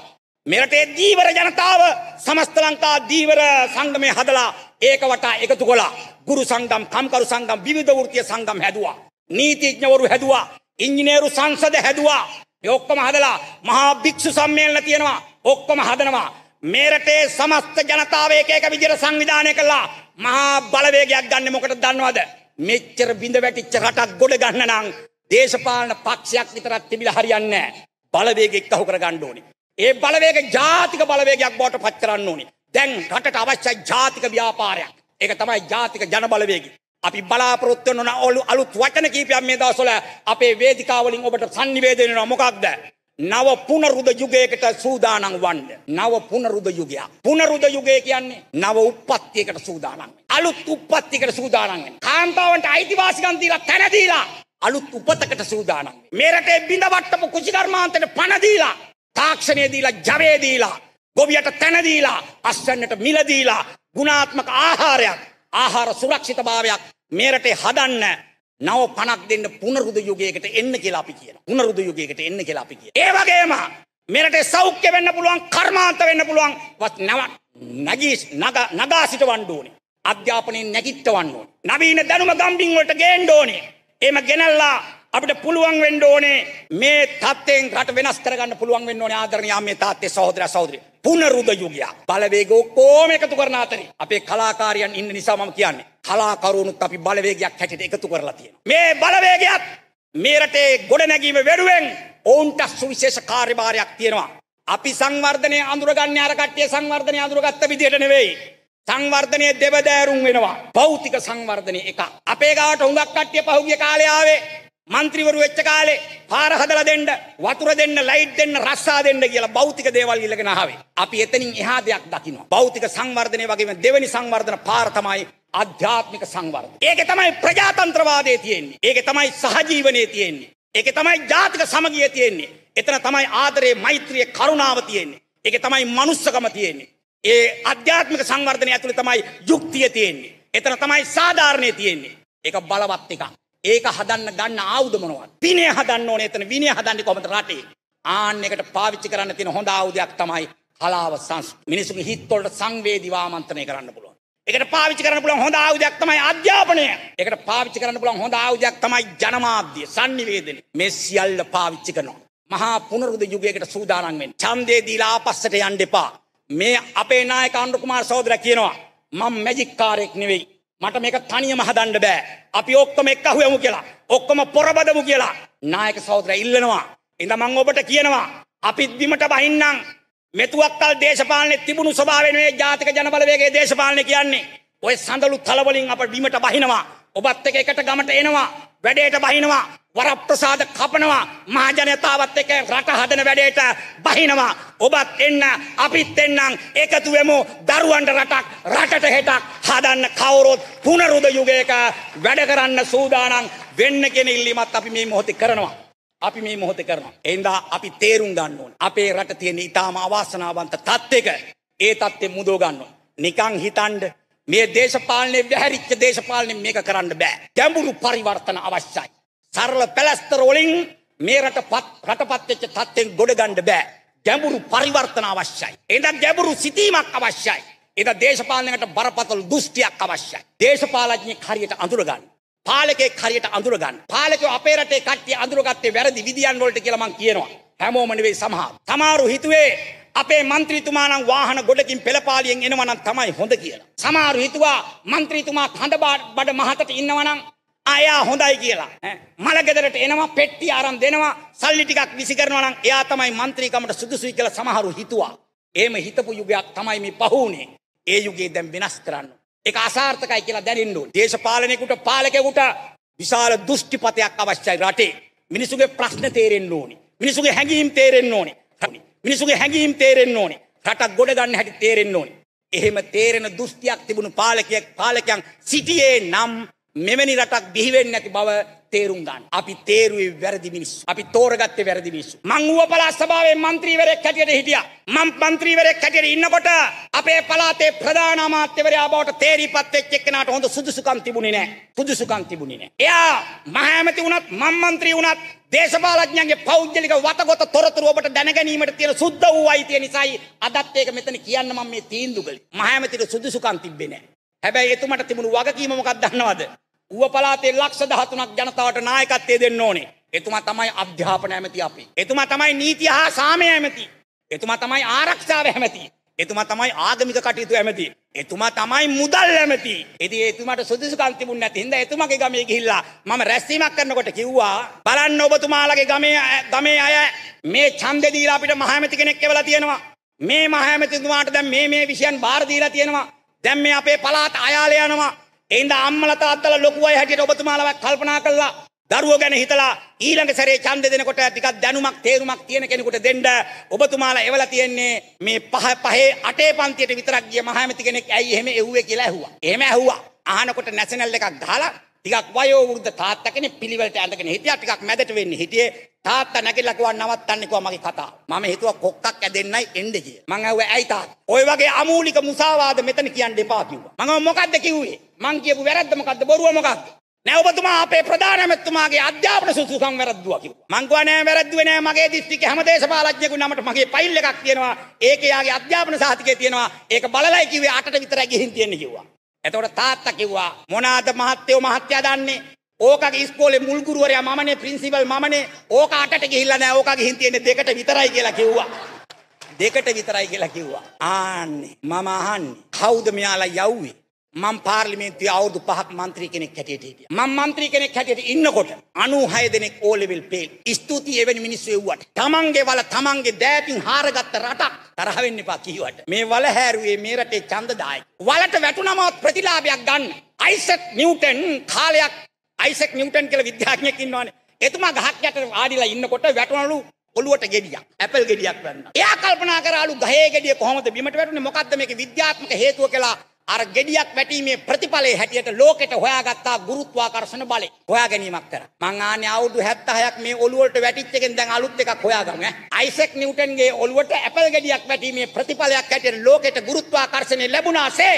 මෙරටේ දීවර ජනතාව සමස්ත ලංකා දීවර සංගමය හදලා ඒක වටා එකතු කළා ගුරු සංගම් කම්කරු සංගම් විවිධ වෘත්තීය සංගම් හැදුවා නීතිඥවරු හැදුවා ඉංජිනේරු සංසද හැදුවා මේ ඔක්කොම හදලා මහා භික්ෂු සම්මේලන තියෙනවා ඔක්කොම හදනවා මේරටේ සමස්ත ජනතාව එක එක විදිහට සංවිධානය කළා මහා බලවේගයක් ගන්න මොකටද දන්නවද මෙච්චර බිඳ වැටිච්ච රටක් ගොඩ ගන්න නම් දේශපාලන පක්ෂයක් විතරක් තිබිලා හරියන්නේ නැහැ. බලවේගෙක් අහු කර ගන්න ඕනේ. ඒ බලවේග ජාතික බලවේගයක් බවට පත් කරන්න ඕනේ. දැන් රටට අවශ්‍ය ජාතික ව්‍යාපාරයක්. ඒක තමයි ජාතික ජන බලවේගය. අපි බලාපොරොත්තු වෙන අලුත් වචන කීපයක් මේ දවස්වල අපේ වේදිකාවලින් ඔබට sannivedanaya මොකක්ද? නව පුනරුද යුගයකට සූදානම් වන්න. නව පුනරුද යුගයක්. පුනරුද යුගය කියන්නේ නව උප්පත්තියකට සූදානම්. අලුත් උප්පත්තියකට සූදානම් වෙන. කාන්තාවන්ට අයිතිවාසිකම් දීලා තැන දීලා අලුත් උපතකට සූදානම්. මේ රටේ බිඳවට්ටපු කුසිකර්මාන්තයට පණ දීලා තාක්ෂණය දීලා ජවය දීලා ගොවියට තැන දීලා අස්සන්නට මිල දීලා ගුණාත්මක ආහාරයක් ආහාර සුරක්ෂිතභාවයක් මේ රටේ හදන්න නව පණක් දෙන්න පුනරුද යුගයකට එන්න කියලා අපි කියන. පුනරුද යුගයකට එන්න කියලා අපි කියන. ඒ වගේම මෙරට සෞඛ්‍ය වෙන්න පුළුවන් කර්මාන්ත වෙන්න පුළුවන් නව නැගී නගා සිටවන්න ඕනේ. අධ්‍යාපනයෙන් නැගිටවන්න ඕනේ. නවීන දැනුම ගම්බින් වලට ගේන්න ඕනේ. එහෙම ගෙනල්ලා අපිට පුළුවන් වෙන්න ඕනේ මේ තත්ත්වයෙන් රට වෙනස් කරගන්න පුළුවන් වෙන්න ඕනේ ආදරණීය මේ තාත්තේ සහෝදරයා සහෝදරිය. පුනරුද යුගය. බලවේග ඔක්කොම එකතු කරන අතරේ අපේ කලාකාරයන් ඉන්න නිසා මම කියන්නේ කලාකරුවනුත් අපි බලවේගයක් හැටියට එකතු කරලා තියෙනවා. මේ බලවේගයත් මේ රටේ ගොඩනැගීම වෙනුවෙන් ඔවුන්ට සුවිශේෂ කාර්යභාරයක් තියෙනවා. අපි සංවර්ධනය අඳුරගන්නේ අර කට්ටිය සංවර්ධනය අඳුරගත්ත විදිහට නෙවෙයි. සංවර්ධනය දෙවදෑරුම් වෙනවා. භෞතික සංවර්ධනය එක. අපේ ගාවට හුඟක් කට්ටිය පහුගිය කාලේ ආවේ මන්ත්‍රීවරු වෙච්ච කාලේ පාර හදලා දෙන්න වතුර දෙන්න ලයිට් දෙන්න රස්සා දෙන්න කියලා භෞතික දේවල් ඉල්ලගෙන ආවේ. අපි එතනින් එහා දෙයක් දකිනවා. භෞතික සංවර්ධනය වගේම දෙවෙනි සංවර්ධන පාර තමයි ආධ්‍යාත්මික සංවර්ධන. ඒකේ තමයි ප්‍රජාතන්ත්‍රවාදය තියෙන්නේ. ඒකේ තමයි සහජීවනය තියෙන්නේ. ඒකේ තමයි ජාතික සමගිය තියෙන්නේ. එතන තමයි ආදරේ, මෛත්‍රිය, කරුණාව තියෙන්නේ. ඒකේ තමයි මනුස්සකම තියෙන්නේ. ඒ අධ්‍යාත්මික සංවර්ධනය ඇතුළේ තමයි යුක්තිය තියෙන්නේ. එතන තමයි සාධාරණේ තියෙන්නේ. ඒක බලවත් එකක්. ඒක හදන්න ගන්න ආයුධ මොනවද? විනය හදන්න ඕනේ. එතන විනය හදන්නේ කොහොමද රටේ? ආන්න එකට පාවිච්චි කරන්න තියෙන හොඳ ආයුධයක් තමයි කලාව සංස්කෘතිය. මිනිසුන්ගේ හිත් වලට සංවේදී වාමන්ත්‍රණය කරන්න පුළුවන්. ඒකට පාවිච්චි කරන්න පුළුවන් හොඳ ආයුධයක් තමයි අධ්‍යාපනය. ඒකට පාවිච්චි කරන්න පුළුවන් හොඳ ආයුධයක් තමයි ජනමාධ්‍ය, sannivedana. මේ සියල්ල පාවිච්චි කරනවා. මහා පුනරුද යුගයකට සූදානම් වෙන්න. ඡන්දේ දීලා ආපස්සට යන්න එපා. මේ අපේ නායක අනුර කුමාර සහෝදරයා කියනවා මම මැජික් කාරෙක් නෙවෙයි. මට මේක තනියම හදන්න බෑ. අපි ඔක්කොම එක්කහු යමු කියලා. ඔක්කොම පොරබදමු කියලා. නායක සහෝදරය ඉල්ලනවා. ඉඳ මං ඔබට කියනවා. අපිත් බිමට බහින්නම්. මෙතුවක්කල් දේශපාලනේ තිබුණු ස්වභාවය නෙවෙයි ජාතික ජනබලවේගයේ දේශපාලනේ කියන්නේ. ඔය සඳලු තලවලින් අප බිමට බහිනවා. ඔබත් එක්ක එකට ගමට එනවා. වැඩේට බහිනවා. වරප්‍රසාද කපනවා මහජනතාවත් එක රට හදන වැඩේට බහිනවා ඔබත් එන්න අපිත් එන්නම් එකතු වෙමු දරුවන්ට රටක් රටට හෙටක් හදන්න කවුරුත් පුනරුද යුගයක වැඩ කරන්න සූදානම් වෙන්න කෙන ඉල්ලීමත් අපි මේ මොහොතේ කරනවා අපි මේ මොහොතේ කරනවා එඳා අපි තේරුම් ගන්න ඕන අපේ රට තියෙන ඊටාම අවාසනාවන්ත තත්ත්වයක ඒ තත්ත්වෙ මුදව ගන්න ඕන නිකන් හිතන්න මේ දේශපාලනේ වැහැරිච්ච දේශපාලනේ මේක කරන්න බෑ ගැඹුරු පරිවර්තන අවශ්‍යයි සරල පැලස්තර වලින් මේ රටපත් රටපත් වෙච්ච තත්ත්වෙන් ගොඩ ගන්න බෑ. ගැඹුරු පරිවර්තන අවශ්‍යයි. එඳ ගැඹුරු සිතීමක් අවශ්‍යයි. එඳ දේශපාලනයකට බරපතල දෘෂ්ටියක් අවශ්‍යයි. දේශපාලඥයෙක් හරියට අඳුර ගන්න. පාලකෙක් හරියට අඳුර ගන්න. පාලකයෝ අපේ රටේ කට්ටිය අඳුරගත්තේ වැරදි විදියන් වලට කියලා මං කියනවා. හැමෝම නෙවෙයි සමහර. සමහරු හිතුවේ අපේ മന്ത്രിතුමා නම් වාහන ගොඩකින් පෙළපාලියෙන් එනවා නම් තමයි හොඳ කියලා. සමහරු හිතුවා മന്ത്രിතුමා කඳ බඩ මහතට ඉන්නවා නම් අයා හොඳයි කියලා මළගෙදරට එනවා පෙට්ටි ආරම් දෙනවා සල්ලි ටිකක් විසි කරනවා නම් එයා තමයි മന്ത്രിකමට සුදුසුයි කියලා සමහරු හිතුවා. එහෙම හිතපු යුගයක් තමයි මේ පහුනේ. ඒ යුගයේ දැන් වෙනස් කරන්න. ඒක අසාර්ථකයි කියලා දැනෙන්න ඕනේ. දේශපාලනයකට පාලකෙකුට විශාල දෘෂ්ටිපතයක් අවශ්‍යයි රටේ. මිනිසුගේ ප්‍රශ්න තේරෙන්න ඕනේ. මිනිසුගේ හැඟීම් තේරෙන්න ඕනේ. මිනිසුගේ හැඟීම් තේරෙන්න ඕනේ. රටක් ගොඩ ගන්න හැටි තේරෙන්න ඕනේ. එහෙම තේරෙන දෘෂ්ටියක් තිබුණු පාලකයෙක් පාලකයන් සිටියේ නම් මෙවැනි රටක් බිහිවෙන්නේ නැති බව තේරුම් ගන්න. අපි තේරුවේ වැරදි මිනිස්සු. අපි තෝරගත්තේ වැරදි මිනිස්සු. මං ඌව පළාත් සභාවේ മന്ത്രിවරයෙක් හැටියට හිටියා. මං മന്ത്രിවරයෙක් හැටියට ඉන්නකොට අපේ පළාතේ ප්‍රධාන අමාත්‍යවරයා බවට තේරීපත් වෙච්ච එක්කනට හොඳ සුදුසුකම් තිබුණේ නැහැ. සුදුසුකම් තිබුණේ නැහැ. එයා මහඇමති වුණත් මං മന്ത്രി වුණත් දේශපාලඥයන්ගේ පෞද්ගලික වතගොත තොරතුරු ඔබට දැනගැනීමට තියෙන සුද්ධ වූ අයිතිය නිසායි අදත් ඒක මෙතන කියන්න මම මේ තීන්දුව කළේ. මහඇමතිට සුදුසුකම් තිබ්බේ නැහැ. හැබැයි එතුමට තිබුණු වගකීම මොකක්ද දන්නවද? ඌව පළාතේ ලක්ෂ 13ක් ජනතාවට නායකත්වය දෙන්න ඕනේ. එතුමා තමයි අධ්‍යාපන ඇමති අපි. එතුමා තමයි නීතිය හා සාමය ඇමති. එතුමා තමයි ආරක්ෂාව ඇමති. එතුමා තමයි ආගමික කටයුතු ඇමති. එතුමා තමයි මුදල් ඇමති. ඉතින් එතුමාට සුදුසුකම් තිබුණ නැති හින්දා එතුමාගේ ගමේ ගිහිල්ලා මම රැස්වීමක් කරනකොට කිව්වා බලන්න ඔබතුමාලගේ ගමේ ගමේ අය මේ ඡන්දේ දීලා අපිට මහාමැති කෙනෙක් කියලා තියෙනවා. මේ මහාමැතිතුමාට දැන් මේ මේ විෂයන් බාර දීලා තියෙනවා. දැන් මේ අපේ පළාත අයාලේ යනවා. එඳ අම්මලා තාත්තලා ලොකු අය හැටියට ඔබතුමාලා කල්පනා කළා. දරුවෝ ගැන හිතලා ඊළඟ සැරේ ඡන්දෙ දෙනකොට ටිකක් දැනුමක් තේරුමක් තියෙන කෙනෙකුට දෙන්න ඔබතුමාලා එවලා තියෙන්නේ මේ පහ පහේ අටේ පන්තියට විතරක් ගිය මහමැති කෙනෙක් ඇයි එහෙම එව්වේ කියලා ඇහුවා. එහෙම ඇහුවා. අහනකොට නැෂනල් එකක් ගහලා ටිකක් වයෝ වෘද්ධ තාත්තා කෙනෙක් පිළිවෙලට ඇඳගෙන හිටියා ටිකක් මැදට වෙන්නේ හිටියේ තාත්තා නැගිලා කිව්වා නවත්තන්න කිව්වා මගේ කතාව මම හිතුවා කොක්කක් ඇදෙන්නයි එන්නේ කිය මං ඇහුවා ඇයි තාත්තා ඔය වගේ අමූලික මුසාවාද මෙතන කියන්න එපා කිව්වා මම මොකද්ද කිව්වේ මං කියපු වැරද්ද මොකද්ද බොරුව මොකද්ද නෑ ඔබතුමා අපේ ප්‍රධානමැතිතුමාගේ අධ්‍යාපන සුසුකම් වැරද්දුවා කිව්වා. මං ගුවා නෑ වැරද්දුවේ නෑ මගේ දිස්ත්‍රික්කේ හැම දේශපාලඥයෙකු නමට මගේ ෆයිල් එකක් තියෙනවා. ඒකේ යාගේ අධ්‍යාපන සාහිතිකේ තියෙනවා. ඒක බලලයි කිව්වේ අටට විතරයි ගිහින් තියෙන්නේ කිව්වා. එතකොට තාත්තා කිව්වා මොනාද මහත්තයෝ මහත්තයා දන්නේ ඕකගේ ඉස්කෝලේ මුල් ගුරුවරයා මමනේ ප්‍රින්සිපල් මමනේ ඕක අටට ගිහිල්ලා නැහැ ඕකගේ හින් තියෙන්නේ දෙකට විතරයි කියලා කිව්වා දෙකට විතරයි කියලා කිව්වා ආන්නේ මම අහන්නේ කවුද මෙයාලා යව්වේ මං පාර්ලිමේන්ති අවුදු පහක් මන්ත්‍රී කෙනෙක් හැටියට හිටිය මං මන්ත්‍රී කෙනෙක් හැටියට ඉන්නකොට අනු හය දෙනෙක් ඕලෙවල් පේල් ස්තුති එවැනි මිනිස්සු එව්වට තමන්ගේ වල තමන්ගේ දෑතින් හාරගත්ත රටක් තරහවෙන්න එපා කීවට මේ වල හැරුවේ මේ රටේ ඡන්දදායක වලට වැටුනමවත් ප්‍රතිලාභයක් ගන්න අයිසක් නිව්ටන් කාලයක් අයිසක් නිව්ටන් කියලා විද්‍යාඥයෙක් ඉන්නවනේ එතුමා ගහක් යට වාඩිලා ඉන්නකොට වැටුණලු ඔලුවට ගෙඩියක් ඇපල් ගෙඩියක් වැන්න එයා කල්පනා කරාලු ගහේ ගෙඩිය කොහොමද බිමට වැටුනේ මොකද්ද මේකේ විද්‍යාත්මක හේතුව කියලා අර gediyak වැටීමේ ප්‍රතිඵලයේ හැටියට ලෝකෙට හොයාගත්තා ගුරුත්වාකර්ෂණ බලය හොයා ගැනීමක් කරා. මං ආන්නේ අවුරුදු 76ක් මේ ඔළුව වලට වැටිච්ච එකෙන් දැන් අලුත් එකක් හොයාගමු ඈ. අයිසෙක් නිව්ටන්ගේ ඔළුවට ඇපල් gediyak වැටීමේ ප්‍රතිඵලයක් හැටියට ලෝකෙට ගුරුත්වාකර්ෂණය ලැබුණාසේ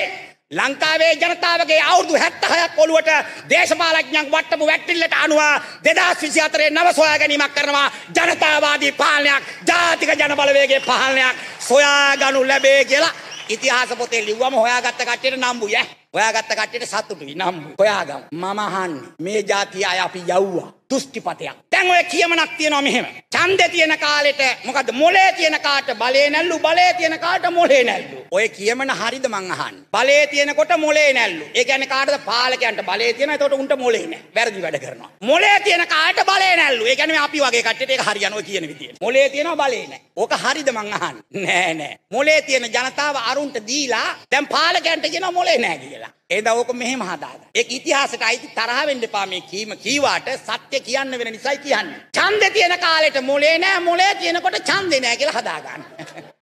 ලංකාවේ ජනතාවගේ අවුරුදු 76ක් ඔළුවට දේශපාලඥයන් වට්ටපු වැට්ටිල්ලට අනුව 2024 නව සොයා ගැනීමක් කරනවා ජනතාවාදී පාලනයක් ජාතික ජනබලවේගයේ පාලනයක් සොයාගනු ලැබේ කියලා ඉතිහාස පොතේ ලිව්වම හොයාගත්ත කට්ටියට නම්බුයි ඈ. හොයාගත්ත කට්ටියට සතුටුයි නම්බු. හොයාගමු. මම අහන්නේ මේ જાතිය අය අපි යව්වා. දෘෂ්ටිපතයක්. දැන් ඔය කියමනක් තියෙනවා මෙහෙම. ඡන්දේ තියෙන කාලෙට මොකද මොලේ තියෙන කාට බලේ නැල්ලු බලේ තියෙන කාට මොලේ නැල්ලු. ඔය කියමන හරිද මං අහන්නේ. බලේ තියෙනකොට මොලේ නැල්ලු. ඒ කියන්නේ කාටද පාලකයන්ට බලේ තියෙන. එතකොට උන්ට මොලේ නැහැ. වැරදි වැඩ කරනවා. මොලේ තියෙන කාට බලේ නැල්ලු. ඒ කියන්නේ අපි වගේ කට්ටියට ඒක හරියන ඔය කියන විදියට. මොලේ තියෙනවා බලේ නැහැ. ඕක හරිද මං අහන්නේ. නෑ නෑ. මොලේ තියෙන ජනතාව අරුන්ට දීලා දැන් පාලකයන්ට කියනවා මොලේ නැහැ කියලා. ඒද ඕක මෙහෙම හදාගන්න. ඒක ඉතිහාසයට අයිති තරහ වෙන්න එපා මේ කීම කීවාට සත්‍ය කියන්න වෙන නිසායි කියන්නේ. ඡන්දේ තියෙන කාලෙට මොලේ නෑ මොලේ තියෙනකොට ඡන්දේ නෑ කියලා හදාගන්න.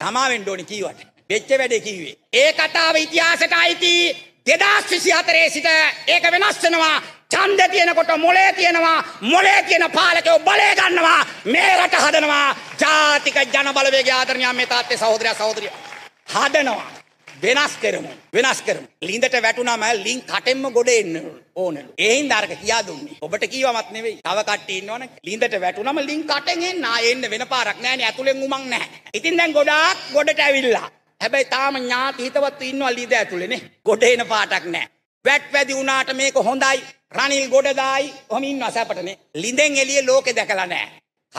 තමා වෙන්න ඕනේ කීවට. වෙච්ච වැඩේ කිව්වේ. ඒ කතාව ඉතිහාසයට අයිති 2024 සිට ඒක වෙනස් වෙනවා. ඡන්දේ තියෙනකොට මොලේ තියෙනවා. මොලේ තියෙන පාලකයෝ බලය ගන්නවා. මේ රට හදනවා. ජාතික ජන බලවේගය ආදරණීය මේ තාත්තේ සහෝදරයා සහෝදරිය. හදනවා. වෙනස් කරමු. වෙනස් කරමු. ලිඳට වැටුනම ලින් කටෙන්ම ගොඩ එන්න ඕනලු. ඒහින් දාරක කියා දුන්නේ. ඔබට කීවමත් නෙවෙයි. තව කට්ටිය ඉන්නවනේ. ලිඳට වැටුනම ලින් කටෙන් එන්න ආ එන්න වෙන පාරක් නෑනේ. ඇතුලෙන් උමන් නැහැ. ඉතින් දැන් ගොඩාක් ගොඩට ඇවිල්ලා. හැබැයි තාම ඥාති හිතවත් ඉන්නවා ලිඳ ඇතුලේනේ. ගොඩ එන පාටක් නෑ. වැට් වැදි වුණාට මේක හොඳයි. රනිල් ගොඩදායි. ඔහම ඉන්නවා සැපටනේ. ලිඳෙන් එළියේ ලෝකේ දැකලා නෑ.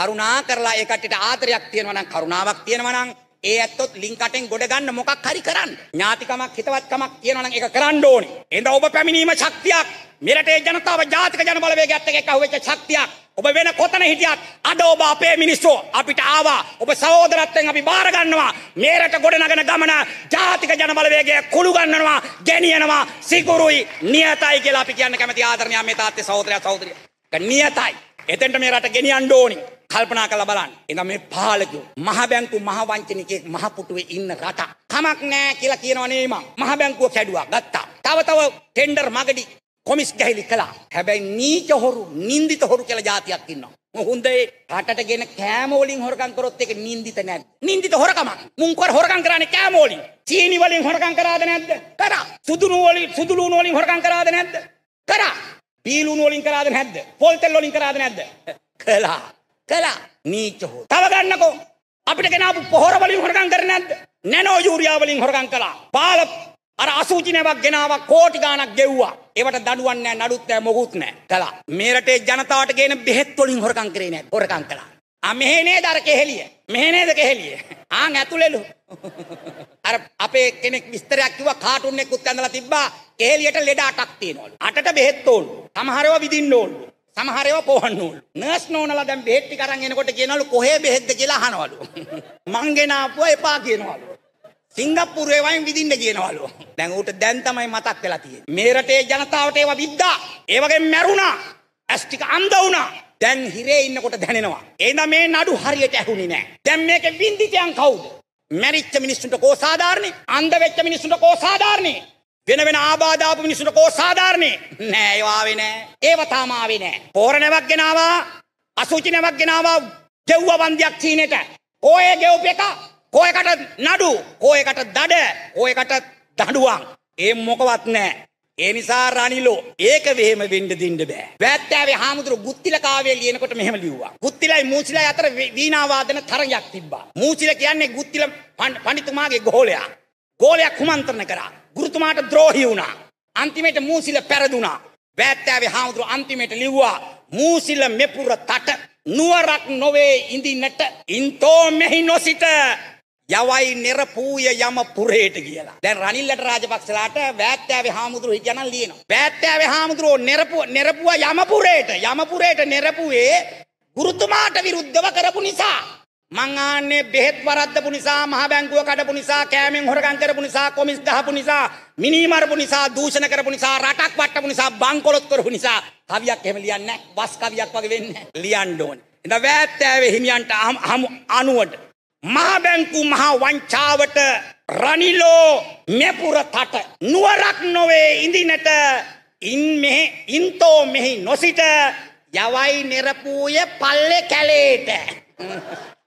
කරුණා කරලා ඒ කට්ටියට ආදරයක් තියෙනවා නම් කරුණාවක් තියෙනවා නම් ඒ ඇත්තොත් ලින්කටෙන් ගොඩ ගන්න මොකක් හරි කරන්න. ඥාතිකමක් හිතවත්කමක් කියනවා නම් ඒක කරන්න ඕනේ. එඳ ඔබ පැමිණීම ශක්තියක්. මෙරටේ ජනතාව ජාතික ජනබලවේගයත් එක්ක අහුවෙච්ච ශක්තියක්. ඔබ වෙන කොතන හිටියත් අද ඔබ අපේ මිනිස්සු අපිට ආවා. ඔබ සහෝදරත්වයෙන් අපි බාර ගන්නවා. මේරට ගොඩනගන ගමන ජාතික ජනබලවේගය කුළු ගන්නනවා, ගෙනියනවා. සිකුරුයි නියතයි කියලා අපි කියන්න කැමති ආදරණීය මේ තාත්තේ සහෝදරයා සහෝදරිය. නියතයි. එතෙන්ට මේ රට ගෙනියන්න ඕනේ. කල්පනා කළ බලන්න. එනම් මේ පාලකයෝ මහ බැංකු මහ වංචනිකයෙක් මහ පුටුවේ ඉන්න රට. කමක් නෑ කියලා කියනවනේ මං. මහ බැංකුව කැඩුවා ගත්තා. තව තව ටෙන්ඩර් මගඩි කොමිස් ගැහිලි කළා. හැබැයි නීච හොරු, නින්දිත හොරු කියලා જાතියක් ඉන්නවා. හොඳේ රටට ගෙන කෑම වලින් හොරකම් කරොත් ඒක නින්දිත නැද්ද? නින්දිත හොරකමක්. මුන් කර හොරකම් කරන්නේ කෑම වලින්. සීනි වලින් හොරකම් කරාද නැද්ද? කරා. සුදුළු වලින් සුදුළු වලින් හොරකම් කරාද නැද්ද? කරා. බීලුණු වලින් කරාද නැද්ද? පොල්තෙල් වලින් කරාද නැද්ද? කළා. කළා නීච හෝ. තව ගන්නකෝ අපිට ගෙනාපු පොහොර වලින් හොරකම් කරේ නැද්ද? නැනෝ යූරියා වලින් හොරකම් කළා. බාල අර අසූචිනාවක් ගෙනාවා කෝටි ගාණක් ගෙව්වා. ඒවට දඩුවක් නැහැ, නඩුත් නැහැ, මොකුත් නැහැ. කළා. මේ රටේ ජනතාවට ගේන බෙහෙත් වලින් හොරකම් කරේ නැහැ. හොරකම් කළා. ආ මෙහෙ නේද අර කෙහෙලිය? මෙහෙ නේද කෙහෙලිය? ආන් ඇතුළෙලු. අර අපේ කෙනෙක් විස්තරයක් කිව්වා කාටුන් එක්කුත් ඇඳලා තිබ්බා. කෙහෙලියට ලෙඩ අටක් තියෙනවලු. අටට බෙහෙත් ඕනලු. සමහරව විදින්න ඕනලු. සමහරව පොහන්නූල් නර්ස් නෝනලා දැන් බෙහෙත් ටික අරන් එනකොට කියනවලු කොහේ බෙහෙත්ද කියලා අහනවලු මං ගෙන ආපුවා එපා කියනවලු සිංගප්පූරුවේ වයින් විදින්න කියනවලු දැන් ඌට දැන් තමයි මතක් වෙලා තියෙන්නේ මේ රටේ ජනතාවට ඒවා විද්දා ඒ වගේම මැරුණා ඇස් ටික අන්ධ වුණා දැන් හිරේ ඉන්නකොට දැනෙනවා එහෙනම් මේ නඩු හරියට ඇහුනේ නැහැ දැන් මේකේ විඳිතයන් කවුද මැරිච්ච මිනිස්සුන්ට කෝ සාධාරණේ අන්ධ වෙච්ච මිනිස්සුන්ට කෝ සාධාරණේ වෙන වෙන ආබාධාපු මිනිසුන්ට කෝ සාධාරණේ නෑ ඒවා ආවේ නෑ ඒව තාම ආවේ නෑ පෝරණයක් ගෙනාවා අසුචිනමක් ගෙනාවා ගෙව්ව වන්දියක් චීනෙට කෝය ගෙව්ප එක කෝයකට නඩු කෝයකට දඩ කෝයකට දඩුවන් ඒ මොකවත් නෑ ඒ නිසා රනිලෝ ඒක වෙහෙම වෙන්න දෙන්න බෑ. වැත්තෑවේ හාමුදුරු ගුත්තිල කාව්‍යය ලියනකොට මෙහෙම ලිව්වා. ගුත්තිලයි මූසිලයි අතර වීණා වාදන තරගයක් තිබ්බා. මූසිල කියන්නේ ගුත්තිල පඬිතුමාගේ ගෝලයා. ගෝලයා කුමන්ත්‍රණ කරා. ගුරුතුමාට ද්‍රෝහි වුණා. අන්තිමට මූසිල පැරදුනා. වැෑත්තෑවේ හාමුදුරු අන්තිමට ලිව්වා මූසිල මෙපුර තට නුවරක් නොවේ ඉඳින්නට ඉන්තෝ මෙහි නොසිට යවයි නිරපූය යම පුරේට කියලා. දැන් රනිල්ලට රාජපක්ෂලාට වැෑත්තෑවේ හාමුදුරු හිටියනම් ලියනවා. වැෑත්තෑවේ හාමුදුරුවෝ නිරපු නිරපුවා යම පුරේට යම පුරේට නිරපුවේ ගුරුතුමාට විරුද්ධව කරපු නිසා මං ආන්නේ බෙහෙත් වරද්දපු නිසා මහ බැංකුව කඩපු නිසා කෑමෙන් හොරගම් කරපු නිසා කොමිස් ගහපු නිසා මිනී මරපු නිසා දූෂණ කරපු නිසා රටක් වට්ටපු නිසා බංකොලොත් කරපු නිසා කවියක් එහෙම ලියන්නේ නැහැ. වස් කවියක් වගේ වෙන්නේ නැහැ. ලියන්න ඕනේ. එඳ වෑත්තෑවේ හිමියන්ට හමු අනුවට මහ බැංකු මහ වංචාවට රනිලෝ මෙපුර තට නුවරක් නොවේ ඉඳිනට ඉන් මෙහි ඉන්තෝ මෙහි නොසිට යවයි නිරපූය පල්ලේ කැලේට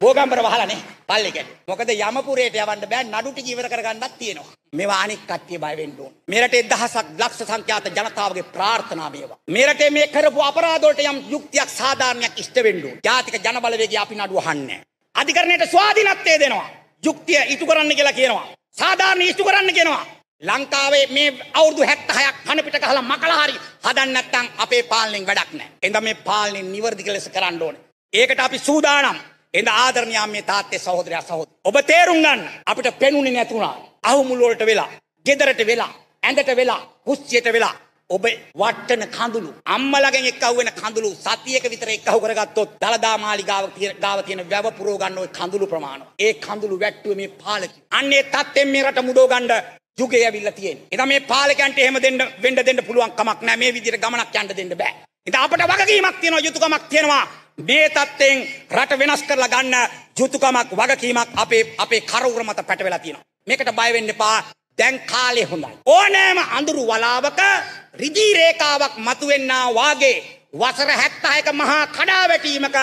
බෝගම්බර වහලනේ පල්ලෙකට. මොකද යමපුරේට යවන්න බෑ නඩු ටික ඉවර කරගන්නත් තියෙනවා. මේවා අනික් කට්ටිය බය වෙන්න ඕන. මේ රටේ දහසක් ලක්ෂ සංඛ්‍යාත ජනතාවගේ ප්‍රාර්ථනා මේවා. මේ රටේ මේ කරපු අපරාධ වලට යම් යුක්තියක් සාධාරණයක් ඉෂ්ට වෙන්න ඕන. ජාතික ජනබලවේගය අපි නඩු අහන්නේ. අධිකරණයට ස්වාධීනත්වය දෙනවා. යුක්තිය ඉටු කරන්න කියලා කියනවා. සාධාරණ ඉටු කරන්න කියනවා. ලංකාවේ මේ අවුරුදු 76ක් කන පිට ගහලා මකලා හරි හදන්න නැත්නම් අපේ පාලනෙන් වැඩක් නැහැ. එඳ මේ පාලනේ නිවර්දික ලෙස කරන්න ඕනේ. ඒකට අපි සූදානම්. එඳ ආදරණයාම මේ තාත්තේ සහෝදරයා සහෝද. ඔබ තේරුම් ගන්න අපිට පෙනුනේ නැතුණා. අහුමුල්ලෝලට වෙලා ගෙදරට වෙලා ඇඳට වෙලා කුස්සියට වෙලා ඔබ වට්ටන කඳුළු අම්මලගෙන් එක්කව වෙන කඳුළු සතියක විතර එක්කව කරගත්තොත් දලදා මාලිගාව ගාව තියෙන වැව පුරව ගන්න ওই කඳුළු ප්‍රමාණය. ඒ කඳුළු වැට්ටුවේ මේ පාලකි. අන්නේ තත්ත්වෙන් මේ රට මුදව ගන්න යුගය ඇවිල්ලා තියෙන්නේ. එතන මේ පාලකයන්ට එහෙම දෙන්න වෙන්න දෙන්න පුළුවන් කමක් නැහැ. මේ විදිහට ගමනක් යන්න දෙන්න බෑ. ඉතින් අපට වගකීමක් තියෙනවා යුතුයකමක් තියෙනවා. මේ තත්ත්වයෙන් රට වෙනස් කරලා ගන්න යුතුකමක් වගකීමක් අපේ අපේ කරවුර මත පැටවෙලා තියෙනවා. මේකට බය වෙන්න එපා. දැන් කාලේ හොඳයි. ඕනෑම අඳුරු වලාවක රිදී රේඛාවක් මතුවෙන්නා වාගේ වසර 76ක මහා කඩාවැටීමක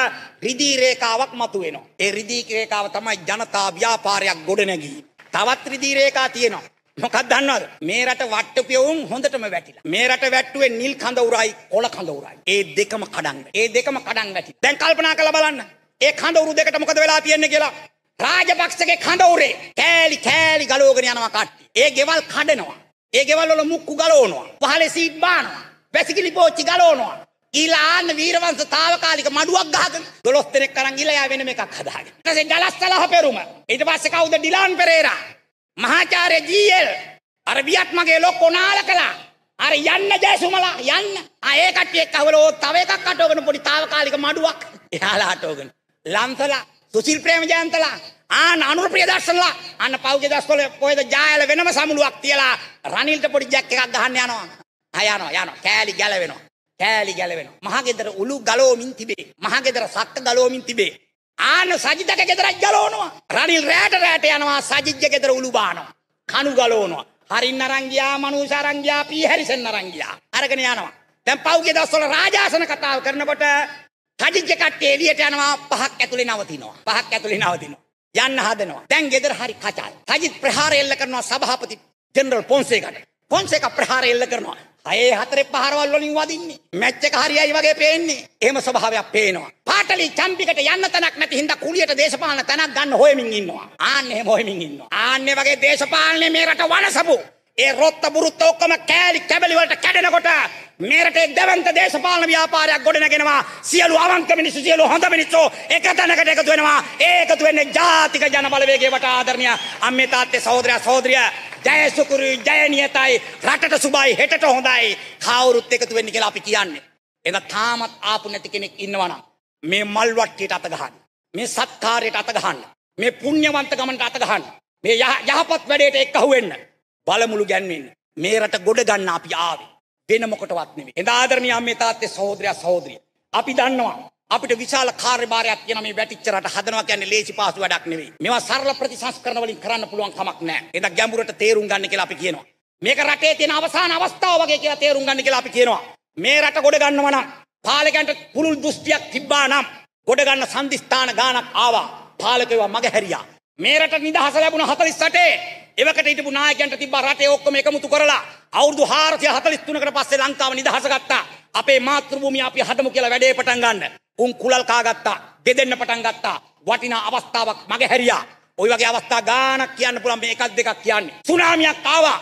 රිදී රේඛාවක් මතුවෙනවා. ඒ රිදී රේඛාව තමයි ජනතා ව්‍යාපාරයක් ගොඩනැගීම. තවත් රිදී රේඛා තියෙනවා. මොකක් දන්නවද මේ රට වට්ටපියවුන් හොඳටම වැටිලා මේ රට වැට්ටුවේ නිල් කඳ උරයි කොළ කඳ උරයි ඒ දෙකම කඩන් ඒ දෙකම කඩන් වැටි දැන් කල්පනා කරලා බලන්න ඒ කඳ උරු දෙකට මොකද වෙලා තියෙන්නේ කියලා රාජපක්ෂගේ කඳ උරේ කෑලි කෑලි ගලවගෙන යනවා කට්ටි ඒ ගෙවල් කඩනවා ඒ ගෙවල් වල මුක්කු ගලවනවා පහලේ සීට් බානවා වැසිකිලි පෝච්චි ගලවනවා ඊලාන්න වීරවංශ తాවකාලික මඩුවක් ගහගෙන 12 දෙනෙක් අරන් ගිලා යා වෙන මේකක් හදාගෙන ඊට පස්සේ ඩලස්සලහ පෙරුම ඊට පස්සේ කවුද ඩිලාන් පෙරේරා මහාචාරය ජීල් අර වියත් මගේ ලොක්කො නාල කලා අර යන්න ජයසුමලා යන්න අයකටේ කවලෝ තව එකක් අටෝගෙන පොඩි තාවකාලික මඩුවක් එයාලා අටෝගෙන ලන්සලා සුසිල් ප්‍රේම ජයන්තලා ආන අනුර ප්‍රියදර්ශනලා අන්න පෞගේ දස්කොල කොහෙද ජායල වෙනම සමුළුවක් තියලා රනිල්ට පොඩි ජැක් එකක් ගහන්න යනවා අයනවා යනවා කෑලි ගැලවෙනවා කෑලි ගැලවෙනවා මහගෙදර උළු ගලෝමින් තිබේ මහගෙදර සත්ත ගලෝමින් තිබේ ආන සජිතක ගෙදරක් ගලෝනවා රනිල් රෑට රෑට යනවා සජිජ්ජ ගෙදර උළුබානවා කණු ගලෝනවා හරින් අරංගියා මනූෂ අරංගියා පී හැරිසන් අරංගියා අරගෙන යනවා දැන් පෞගේ දවස්වල රාජාසන කතාව කරනකොට සජිජ්ජ කට්ටිය එළියට යනවා පහක් ඇතුලේ නවතිනවා පහක් ඇතුලේ නවතිනවා යන්න හදනවා දැන් ගෙදර හරි කචල් සජිත් ප්‍රහාරය එල්ල කරනවා සභාපති ජෙනරල් පොන්සේකට පොන්සේක ප්‍රහාරය එල්ල කරනවා අයේ හතරේ පහරවල් වලින් වදින්නේ. මැච් එක හරියයි වගේ පේන්නේ. එහෙම ස්වභාවයක් පේනවා. පාටලි චම්පිකට යන්න තැනක් නැති හින්දා කුලියට දේශපාලන තැනක් ගන්න හොයමින් ඉන්නවා. ආන්නේ හොයමින් ඉන්නවා. ආන්නේ වගේ දේශපාලනේ මේ රට වනසබෝ. ඒ රොත්ත පුරුත්ත ඔක්කොම කෑලි කැබලි වලට කැඩෙනකොට මේ රටේ දෙවන්ත දේශපාලන ව්‍යාපාරයක් ගොඩනගෙනවා සියලු අවංක මිනිස්සු සියලු හොඳ මිනිස්සු එක තැනකට එකතු වෙනවා ඒ එකතු වෙන්නේ ජාතික ජනබලවේගය වට ආදරණීය අම්මේ තාත්තේ සහෝදරයා සහෝදරිය ජය සුකුරු ජය නියතයි රටට සුබයි හෙටට හොඳයි කවුරුත් එකතු වෙන්න කියලා අපි කියන්නේ එන තාමත් ආපු නැති කෙනෙක් ඉන්නවනම් මේ මල් වට්ටියට අත ගහන්න මේ සත්කාරයට අත ගහන්න මේ පුණ්‍යවන්ත ගමනට අත ගහන්න මේ යහපත් වැඩේට එක්කහුවෙන්න බලමුළු ගැන්වෙන්න මේ රට ගොඩ ගන්න අපි ආවේ වෙන මොකටවත් නෙමෙයි. එදා ආදරණීය අම්මේ තාත්තේ සහෝදරයා සහෝදරිය. අපි දන්නවා අපිට විශාල කාර්යභාරයක් තියෙන මේ වැටිච්ච රට හදනවා කියන්නේ ලේසි පහසු වැඩක් නෙවෙයි. මේවා සරල ප්‍රතිසංස්කරණ වලින් කරන්න පුළුවන් කමක් නැහැ. එදා ගැඹුරට තේරුම් ගන්න කියලා අපි කියනවා. මේක රටේ තියෙන අවසාන අවස්ථාව වගේ කියලා තේරුම් ගන්න කියලා අපි කියනවා. මේ රට ගොඩ ගන්නවා නම් පාලකයන්ට පුළුල් දෘෂ්ටියක් තිබ්බා නම් ගොඩ ගන්න සම්දිස්ථාන ගානක් ආවා. පාලකයව මගහැරියා. මේ රට නිදහස ලැබුණ 48 එවකට හිටපු නායකයන්ට තිබ්බා රටේ ඔක්කොම එකමුතු කරලා අවුරුදු 443කට පස්සේ ලංකාව නිදහස ගත්තා. අපේ මාතෘභූමිය අපි හදමු කියලා වැඩේ පටන් ගන්න. උන් කුලල් කා ගත්තා. ගෙදෙන්න පටන් ගත්තා. වටිනා අවස්ථාවක් මගේ හැරියා. ওই වගේ අවස්ථා ගානක් කියන්න පුළුවන් මේ එකක් දෙකක් කියන්නේ. සුනාමියක් ආවා.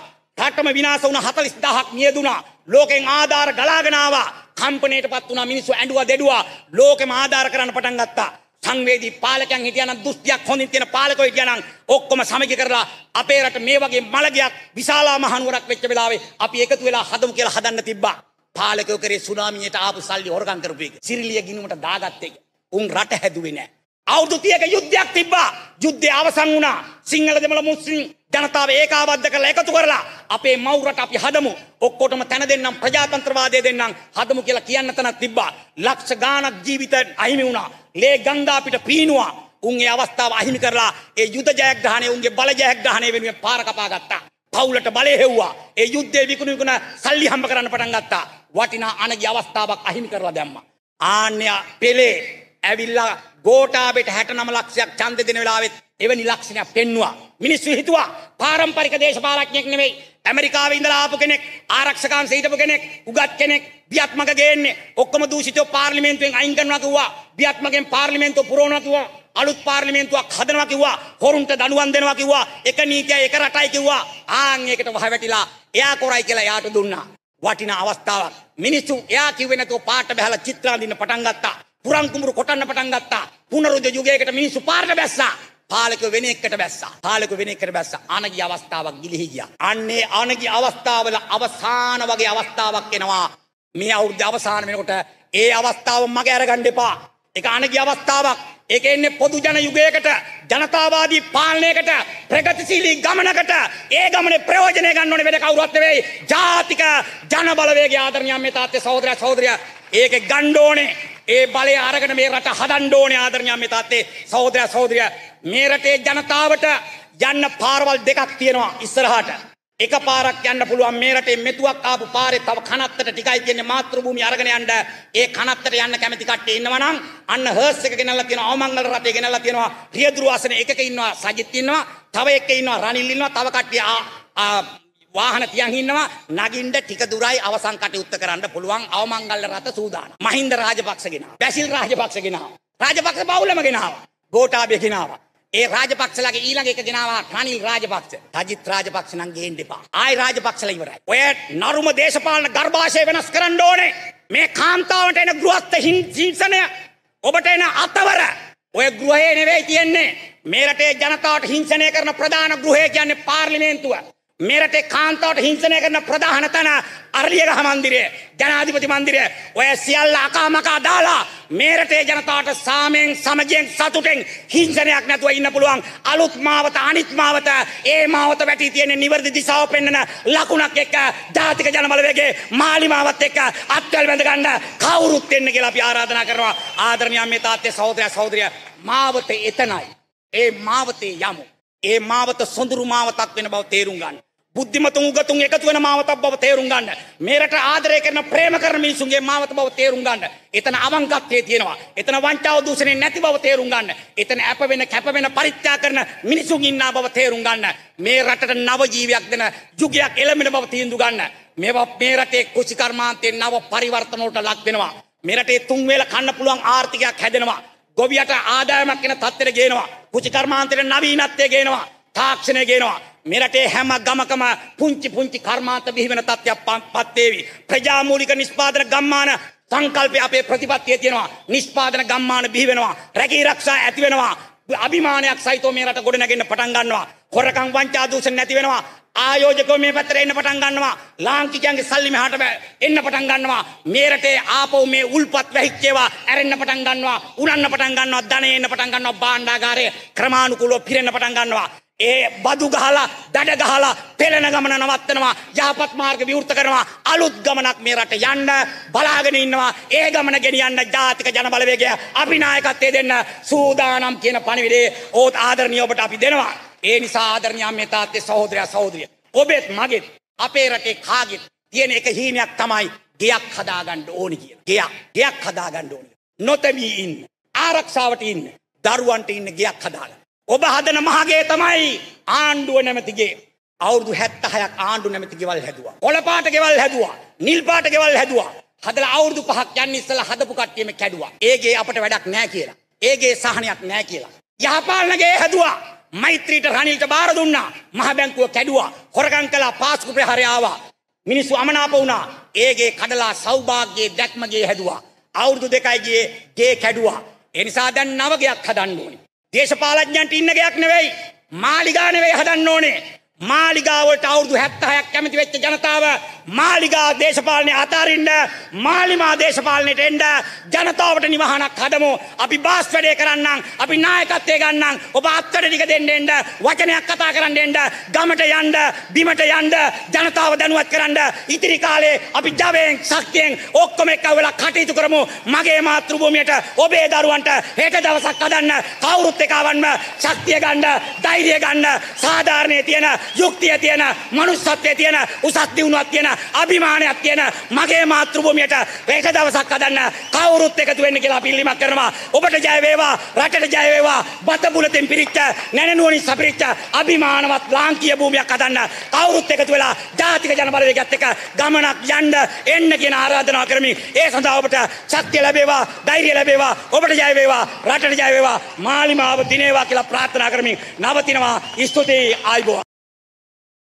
රටම විනාශ වුණා 40000ක් මියදුනා. ලෝකෙන් ආධාර ගලාගෙන ආවා. කම්පණයටපත් වුණා මිනිස්සු ඇඬුවා දෙඩුවා. ලෝකෙම ආධාර කරන්න පටන් ගත්තා. සංවේදී පාලකයන් හිටියනම් දුස්තියක් හොඳින් තියෙන පාලකෝ හිටියනම් ඔක්කොම සමගි කරලා අපේ රට මේ වගේ මළගයක් විශාලා මහනුවරක් වෙච්ච වෙලාවේ අපි එකතු වෙලා හදමු කියලා හදන්න තිබ්බා. පාලකයෝ කරේ සුනාමියට ආපු සල්ලි හොරගම් කරපු එක. සිරිලිය ගිණුමට දාගත්ත එක. උන් රට හැදුවේ නැහැ. අවුදුතියක යුද්ධයක් තිබ්බා යුද්ධය අවසන් වුණා සිංහල දෙමළ මුස්ලිම් ජනතාව ඒකාබද්ධ කරලා එකතු කරලා අපේ මවුරට අපි හදමු ඔක්කොටම තැන දෙන්නම් ප්‍රජාතන්ත්‍රවාදය දෙන්නම් හදමු කියලා කියන්න තැනක් තිබ්බා ලක්ෂ ගාණක් ජීවිත අහිමි වුණා ලේ ගංගා අපිට පීනුවා උන්ගේ අවස්ථාව අහිමි කරලා ඒ යුද ජයග්‍රහණය උන්ගේ බල ජයග්‍රහණය වෙනුවෙන් පාර කපා ගත්තා පවුලට බලය හෙව්වා ඒ යුද්ධේ විකුණු විකුණ සල්ලි හම්බ කරන්න පටන් ගත්තා වටිනා අනගේ අවස්ථාවක් අහිමි කරලා දැම්මා ආන්‍ය පෙලේ ඇවිල්ලා ගෝටාබෙට 69 ලක්ෂයක් ඡන්දෙ දෙන වෙලාවෙත් එවැනි ලක්ෂණයක් පෙන්නවා. මිනිස්සු හිතුවා පාරම්පරික දේශපාලඥයෙක් නෙවෙයි ඇමරිකාවේ ඉඳලා ආපු කෙනෙක්, ආරක්ෂකංශ හිටපු කෙනෙක්, උගත් කෙනෙක්, බියත්මක ගේන්නේ. ඔක්කොම දූෂිතෝ පාර්ලිමේන්තුවෙන් අයින් කරනවා කිව්වා. බියත්මකෙන් පාර්ලිමේන්තුව පුරවනවා කිව්වා. අලුත් පාර්ලිමේන්තුවක් හදනවා කිව්වා හොරුන්ට දනුවන් දෙනවා කිව්වා එක නීතියයි එක රටයි කිව්වා ආන් ඒකට වහ වැටිලා එයා කොරයි කියලා යාට දුන්නා වටිනා අවස්ථාවක් මිනිස්සු එයා කිව්වේ නැතුව පාට බහැලා චිත්‍ර අඳින්න පටන් ගත්තා පුරංකුමරු කොටන්න පටන් ගත්තා පුනරුද යුගයකට මිනිස්සු පාරට බැස්සා පාලක වෙන එකට බැස්සා පාලක වෙන එකට බැස්ස අනගි අවස්ථාවක් ගිලිහි ගියා අන්නේ අනගි අවස්ථාවල අවසාන වගේ අවස්ථාවක් එනවා මේ අවුරුද්ද අවසාන වෙනකොට ඒ අවස්ථාව මගේ අරගන්න එපා ඒක අනගි අවස්ථාවක් ඒක එන්නේ පොදු ජන යුගයකට ජනතාවාදී පාලනයකට ප්‍රගතිශීලී ගමනකට ඒ ගමනේ ප්‍රයෝජනය ගන්න ඕනේ වෙන කවුරුත් නෙවෙයි ජාතික ජන බලවේගයේ ආදරණීය මේ තාත්තේ සහෝදරයා සහෝදරියා ඒක ගන්න ඕනේ ඒ බලය අරගෙන මේ රට හදන්න ඕනේ ආදරණීය මේ තාත්තේ සහෝදරයා සහෝදරිය මේ රටේ ජනතාවට යන්න පාරවල් දෙකක් තියෙනවා ඉස්සරහට එක පාරක් යන්න පුළුවන් මේ රටේ මෙතුවක් ආපු පාරේ තව කනත්තට ටිකයි තියෙන්නේ මාතෘභූමිය අරගෙන යන්න ඒ කනත්තට යන්න කැමති කට්ටිය ඉන්නවා නම් අන්න හර්ස් එක ගෙනල්ලා තියෙනවා අවමංගල රටේ ගෙනල්ලා තියෙනවා ප්‍රියදුරු ආසනේ එකක ඉන්නවා සජිත් ඉන්නවා තව එකේ ඉන්නවා රනිල් ඉන්නවා තව කට්ටිය වාහන තියන් ඉන්නවා නගින්න ටික දුරයි අවසන් කටයුත්ත කරන්න පුළුවන් අවමංගල්ල රත සූදානම්. මහින්ද රාජපක්ෂ ගෙනාවා. බැසිල් රාජපක්ෂ ගෙනාවා. රාජපක්ෂ බහුලම ගෙනාවා. ගෝඨාභය ගෙනාවා. ඒ රාජපක්ෂලගේ ඊළඟ එක ගෙනාවා රනිල් රාජපක්ෂ. තජිත් රාජපක්ෂ නම් ගේන්න එපා. ආයි රාජපක්ෂලා ඉවරයි. ඔය නරුම දේශපාලන ගර්භාෂය වෙනස් කරන්න ඕනේ. මේ කාන්තාවට එන ගෘහස්ත හිංසනය ඔබට එන අතවර ඔය ගෘහයේ නෙවෙයි තියෙන්නේ. මේ රටේ ජනතාවට හිංසනය කරන ප්‍රධාන ගෘහය කියන්නේ පාර්ලිමේන්තුව. මෙරට කාන්තාවට හිංසනය කරන ප්‍රධාන තැන අරලියගහ මන්දිරය ජනාධිපති මන්දිරය ඔය සියල්ල අකාමකා දාලා මේරටේ ජනතාවට සාමයෙන් සමජයෙන් සතුටෙන් හිංසනයක් නැතුව ඉන්න පුළුවන් අලුත් මාවත අනිත් මාවත ඒ මාවත වැටි තියෙන නිවර්දි දිසාව පෙන්වන ලකුණක් එක්ක ජාතික ජනබලවේගේ මාලිමාවත් එක්ක අත්වැල් බැඳ ගන්න කවුරුත් එන්න කියලා අපි ආරාධනා කරනවා ආදරණීය මේ තාත්තේ සහෝදරයා සහෝදරිය මාවත එතනයි ඒ මාවතේ යමු ඒ මාවත සොඳුරු මාවතක් වෙන බව තේරුම් ගන්න බුද්ධිමතුන් උගතුන් එකතු වෙන මාවතක් බව තේරුම් ගන්න. මේ රට ආදරය කරන ප්‍රේම කරන මිනිසුන්ගේ මාවත බව තේරුම් ගන්න. එතන අවංකත්වයේ තියෙනවා. එතන වංචාව දූෂණේ නැති බව තේරුම් ගන්න. එතන ඇප වෙන කැප වෙන පරිත්‍යාග කරන මිනිසුන් ඉන්නා බව තේරුම් ගන්න. මේ රටට නව ජීවියක් දෙන යුගයක් එළඹෙන බව තීන්දුව ගන්න. මේවා මේ රටේ කුසිකර්මාන්තයෙන් නව පරිවර්තන වලට ලක් වෙනවා. මේ රටේ තුන් වේල කන්න පුළුවන් ආර්ථිකයක් හැදෙනවා. ගොවියට ආදායමක් වෙන තත්ත්වෙට ගේනවා. කුසිකර්මාන්තයට නවීනත්වය ගේනවා. තාක්ෂණය ගේනවා. මෙරටේ හැම ගමකම පුංචි පුංචි කර්මාන්ත බිහිවන තත්ත්වයක් පත්වේවි. ප්‍රජාමූලික නිෂ්පාදන ගම්මාන සංකල්පය අපේ ප්‍රතිපත්තියේ තියෙනවා. නිෂ්පාදන ගම්මාන බිහිවෙනවා. රැකී ආරක්ෂා ඇති වෙනවා. අභිමානයක් සහිතව මේ රට ගොඩනගෙන්න පටන් ගන්නවා. හොරකම් වංචා දූෂණ නැති වෙනවා. ආයෝජකව මේ පැත්තට එන්න පටන් ගන්නවා. ලාංකිකයන්ගේ සල්ලි මෙහාට එන්න පටන් ගන්නවා. මේ රටේ ආපහු මේ උල්පත් වෙහිච්ච ඒවා ඇරෙන්න පටන් ගන්නවා. උනන්න පටන් ගන්නවා. ධනෙ එන්න පටන් ගන්නවා. භාණ්ඩාගාරයේ ක්‍රමානුකූලව පිරෙන්න පටන් ගන්නවා. ඒ බදු ගහලා දඩ ගහලා පෙළෙන ගමන නවත්තනවා යහපත් මාර්ග විවෘත කරනවා අලුත් ගමනක් මේ රට යන්න බලාගෙන ඉන්නවා ඒ ගමන ගෙනියන්න ජාතික ජනබලවේගය අපි නායකත්වයේ දෙන්න සූදානම් කියන පණිවිඩේ ඕත් ආදරණීය ඔබට අපි දෙනවා ඒ නිසා ආදරණීය මේ තාත්තේ සහෝදරයා සහෝදරිය ඔබෙත් මගෙත් අපේ රටේ කාගෙත් තියෙන එක හීනයක් තමයි ගෙයක් හදාගන්න ඕනි කියන ගෙයක් ගෙයක් හදාගන්න ඕනි නොතැවී ඉන්න ආරක්ෂාවට ඉන්න දරුවන්ට ඉන්න ගෙයක් හදාගන්න ඔබ හදන මහගේ තමයි ආණ්ඩුව නැමැතිගේ අවුරදු හැත්තහයක් ආණ්ඩු නැමැති ගෙවල් හැදවා. ඔලපාට ගෙවල් හැදවා. නිල්පාට ගෙවල් හැදවා. හදල අවුරදු පහක් යන්න ඉස්සල හදපු කට්ටියම කැඩුවා. ඒගේ අපට වැඩක් නෑ කියලා. ඒගේ සහනයක් නෑ කියලා. යහපාලනගේ හැදවා. මෛත්‍රීට රනිල්ට බාර දුන්නා. මහ බැංකුව කැඩුවා. හොරගම් කළා පාස්කු ප්‍රහාරය ආවා. මිනිස්සු අමනාප වුණා. ඒගේ කඩලා සෞභාග්‍යයේ දැක්මගේ හැදුවා. අවුරුදු දෙකයි ගියේ ගේ කැඩුවා. ඒ නිසා දැන් නවගයක් හදන්න ඕනේ. දේශපාලඥන්ට ඉන්න ගයක් නෙවෙයි. මාලිගානෙවෙයි හදන්න ඕනේ. මාලිගාවට අවුරුදු 76ක් කැමති වෙච්ච ජනතාව මාලිගා දේශපාලනය අතාරින්න මාලිමා දේශපාලනයට එන්න ජනතාවට නිවහනක් හදමු අපි බාස් වැඩේ කරන්නම් අපි නායකත්වය ගන්නම් ඔබ අත්වැඩ ටික දෙන්න එන්න වචනයක් කතා කරන්න එන්න ගමට යන්න බිමට යන්න ජනතාව දැනුවත් කරන්න ඉතිරි කාලේ අපි ජවයෙන් ශක්තියෙන් ඔක්කොම එක්ක වෙලා කටයුතු කරමු මගේ මාතෘභූමියට ඔබේ දරුවන්ට හෙට දවසක් හදන්න කවුරුත් එකවන්ම ශක්තිය ගන්න ධෛර්යය ගන්න සාධාරණේ තියෙන යුක්තිය තියෙන මනුස්සත්වය තියෙන උසස් දියුණුවක් තියෙන අභිමානයක් තියෙන මගේ මාතෘභූමියට එක දවසක් හදන්න කවුරුත් එකතු වෙන්න කියලා පිළිමක් කරනවා ඔබට ජය වේවා රටට ජය වේවා බත බුලතෙන් පිරිච්ච නැනනුවණින් සපිරිච්ච අභිමානවත් ලාංකීය භූමියක් හදන්න කවුරුත් එකතු වෙලා ජාතික ජනබලවේගයත් එක්ක ගමනක් යන්න එන්න කියන ආරාධනා කරමින් ඒ සඳහා ඔබට ශක්තිය ලැබේවා ධෛර්යය ලැබේවා ඔබට ජය වේවා රටට ජය වේවා මාලිමාව දිනේවා කියලා ප්‍රාර්ථනා කරමින් නවතිනවා ස්තුතියි ආයිබෝවන්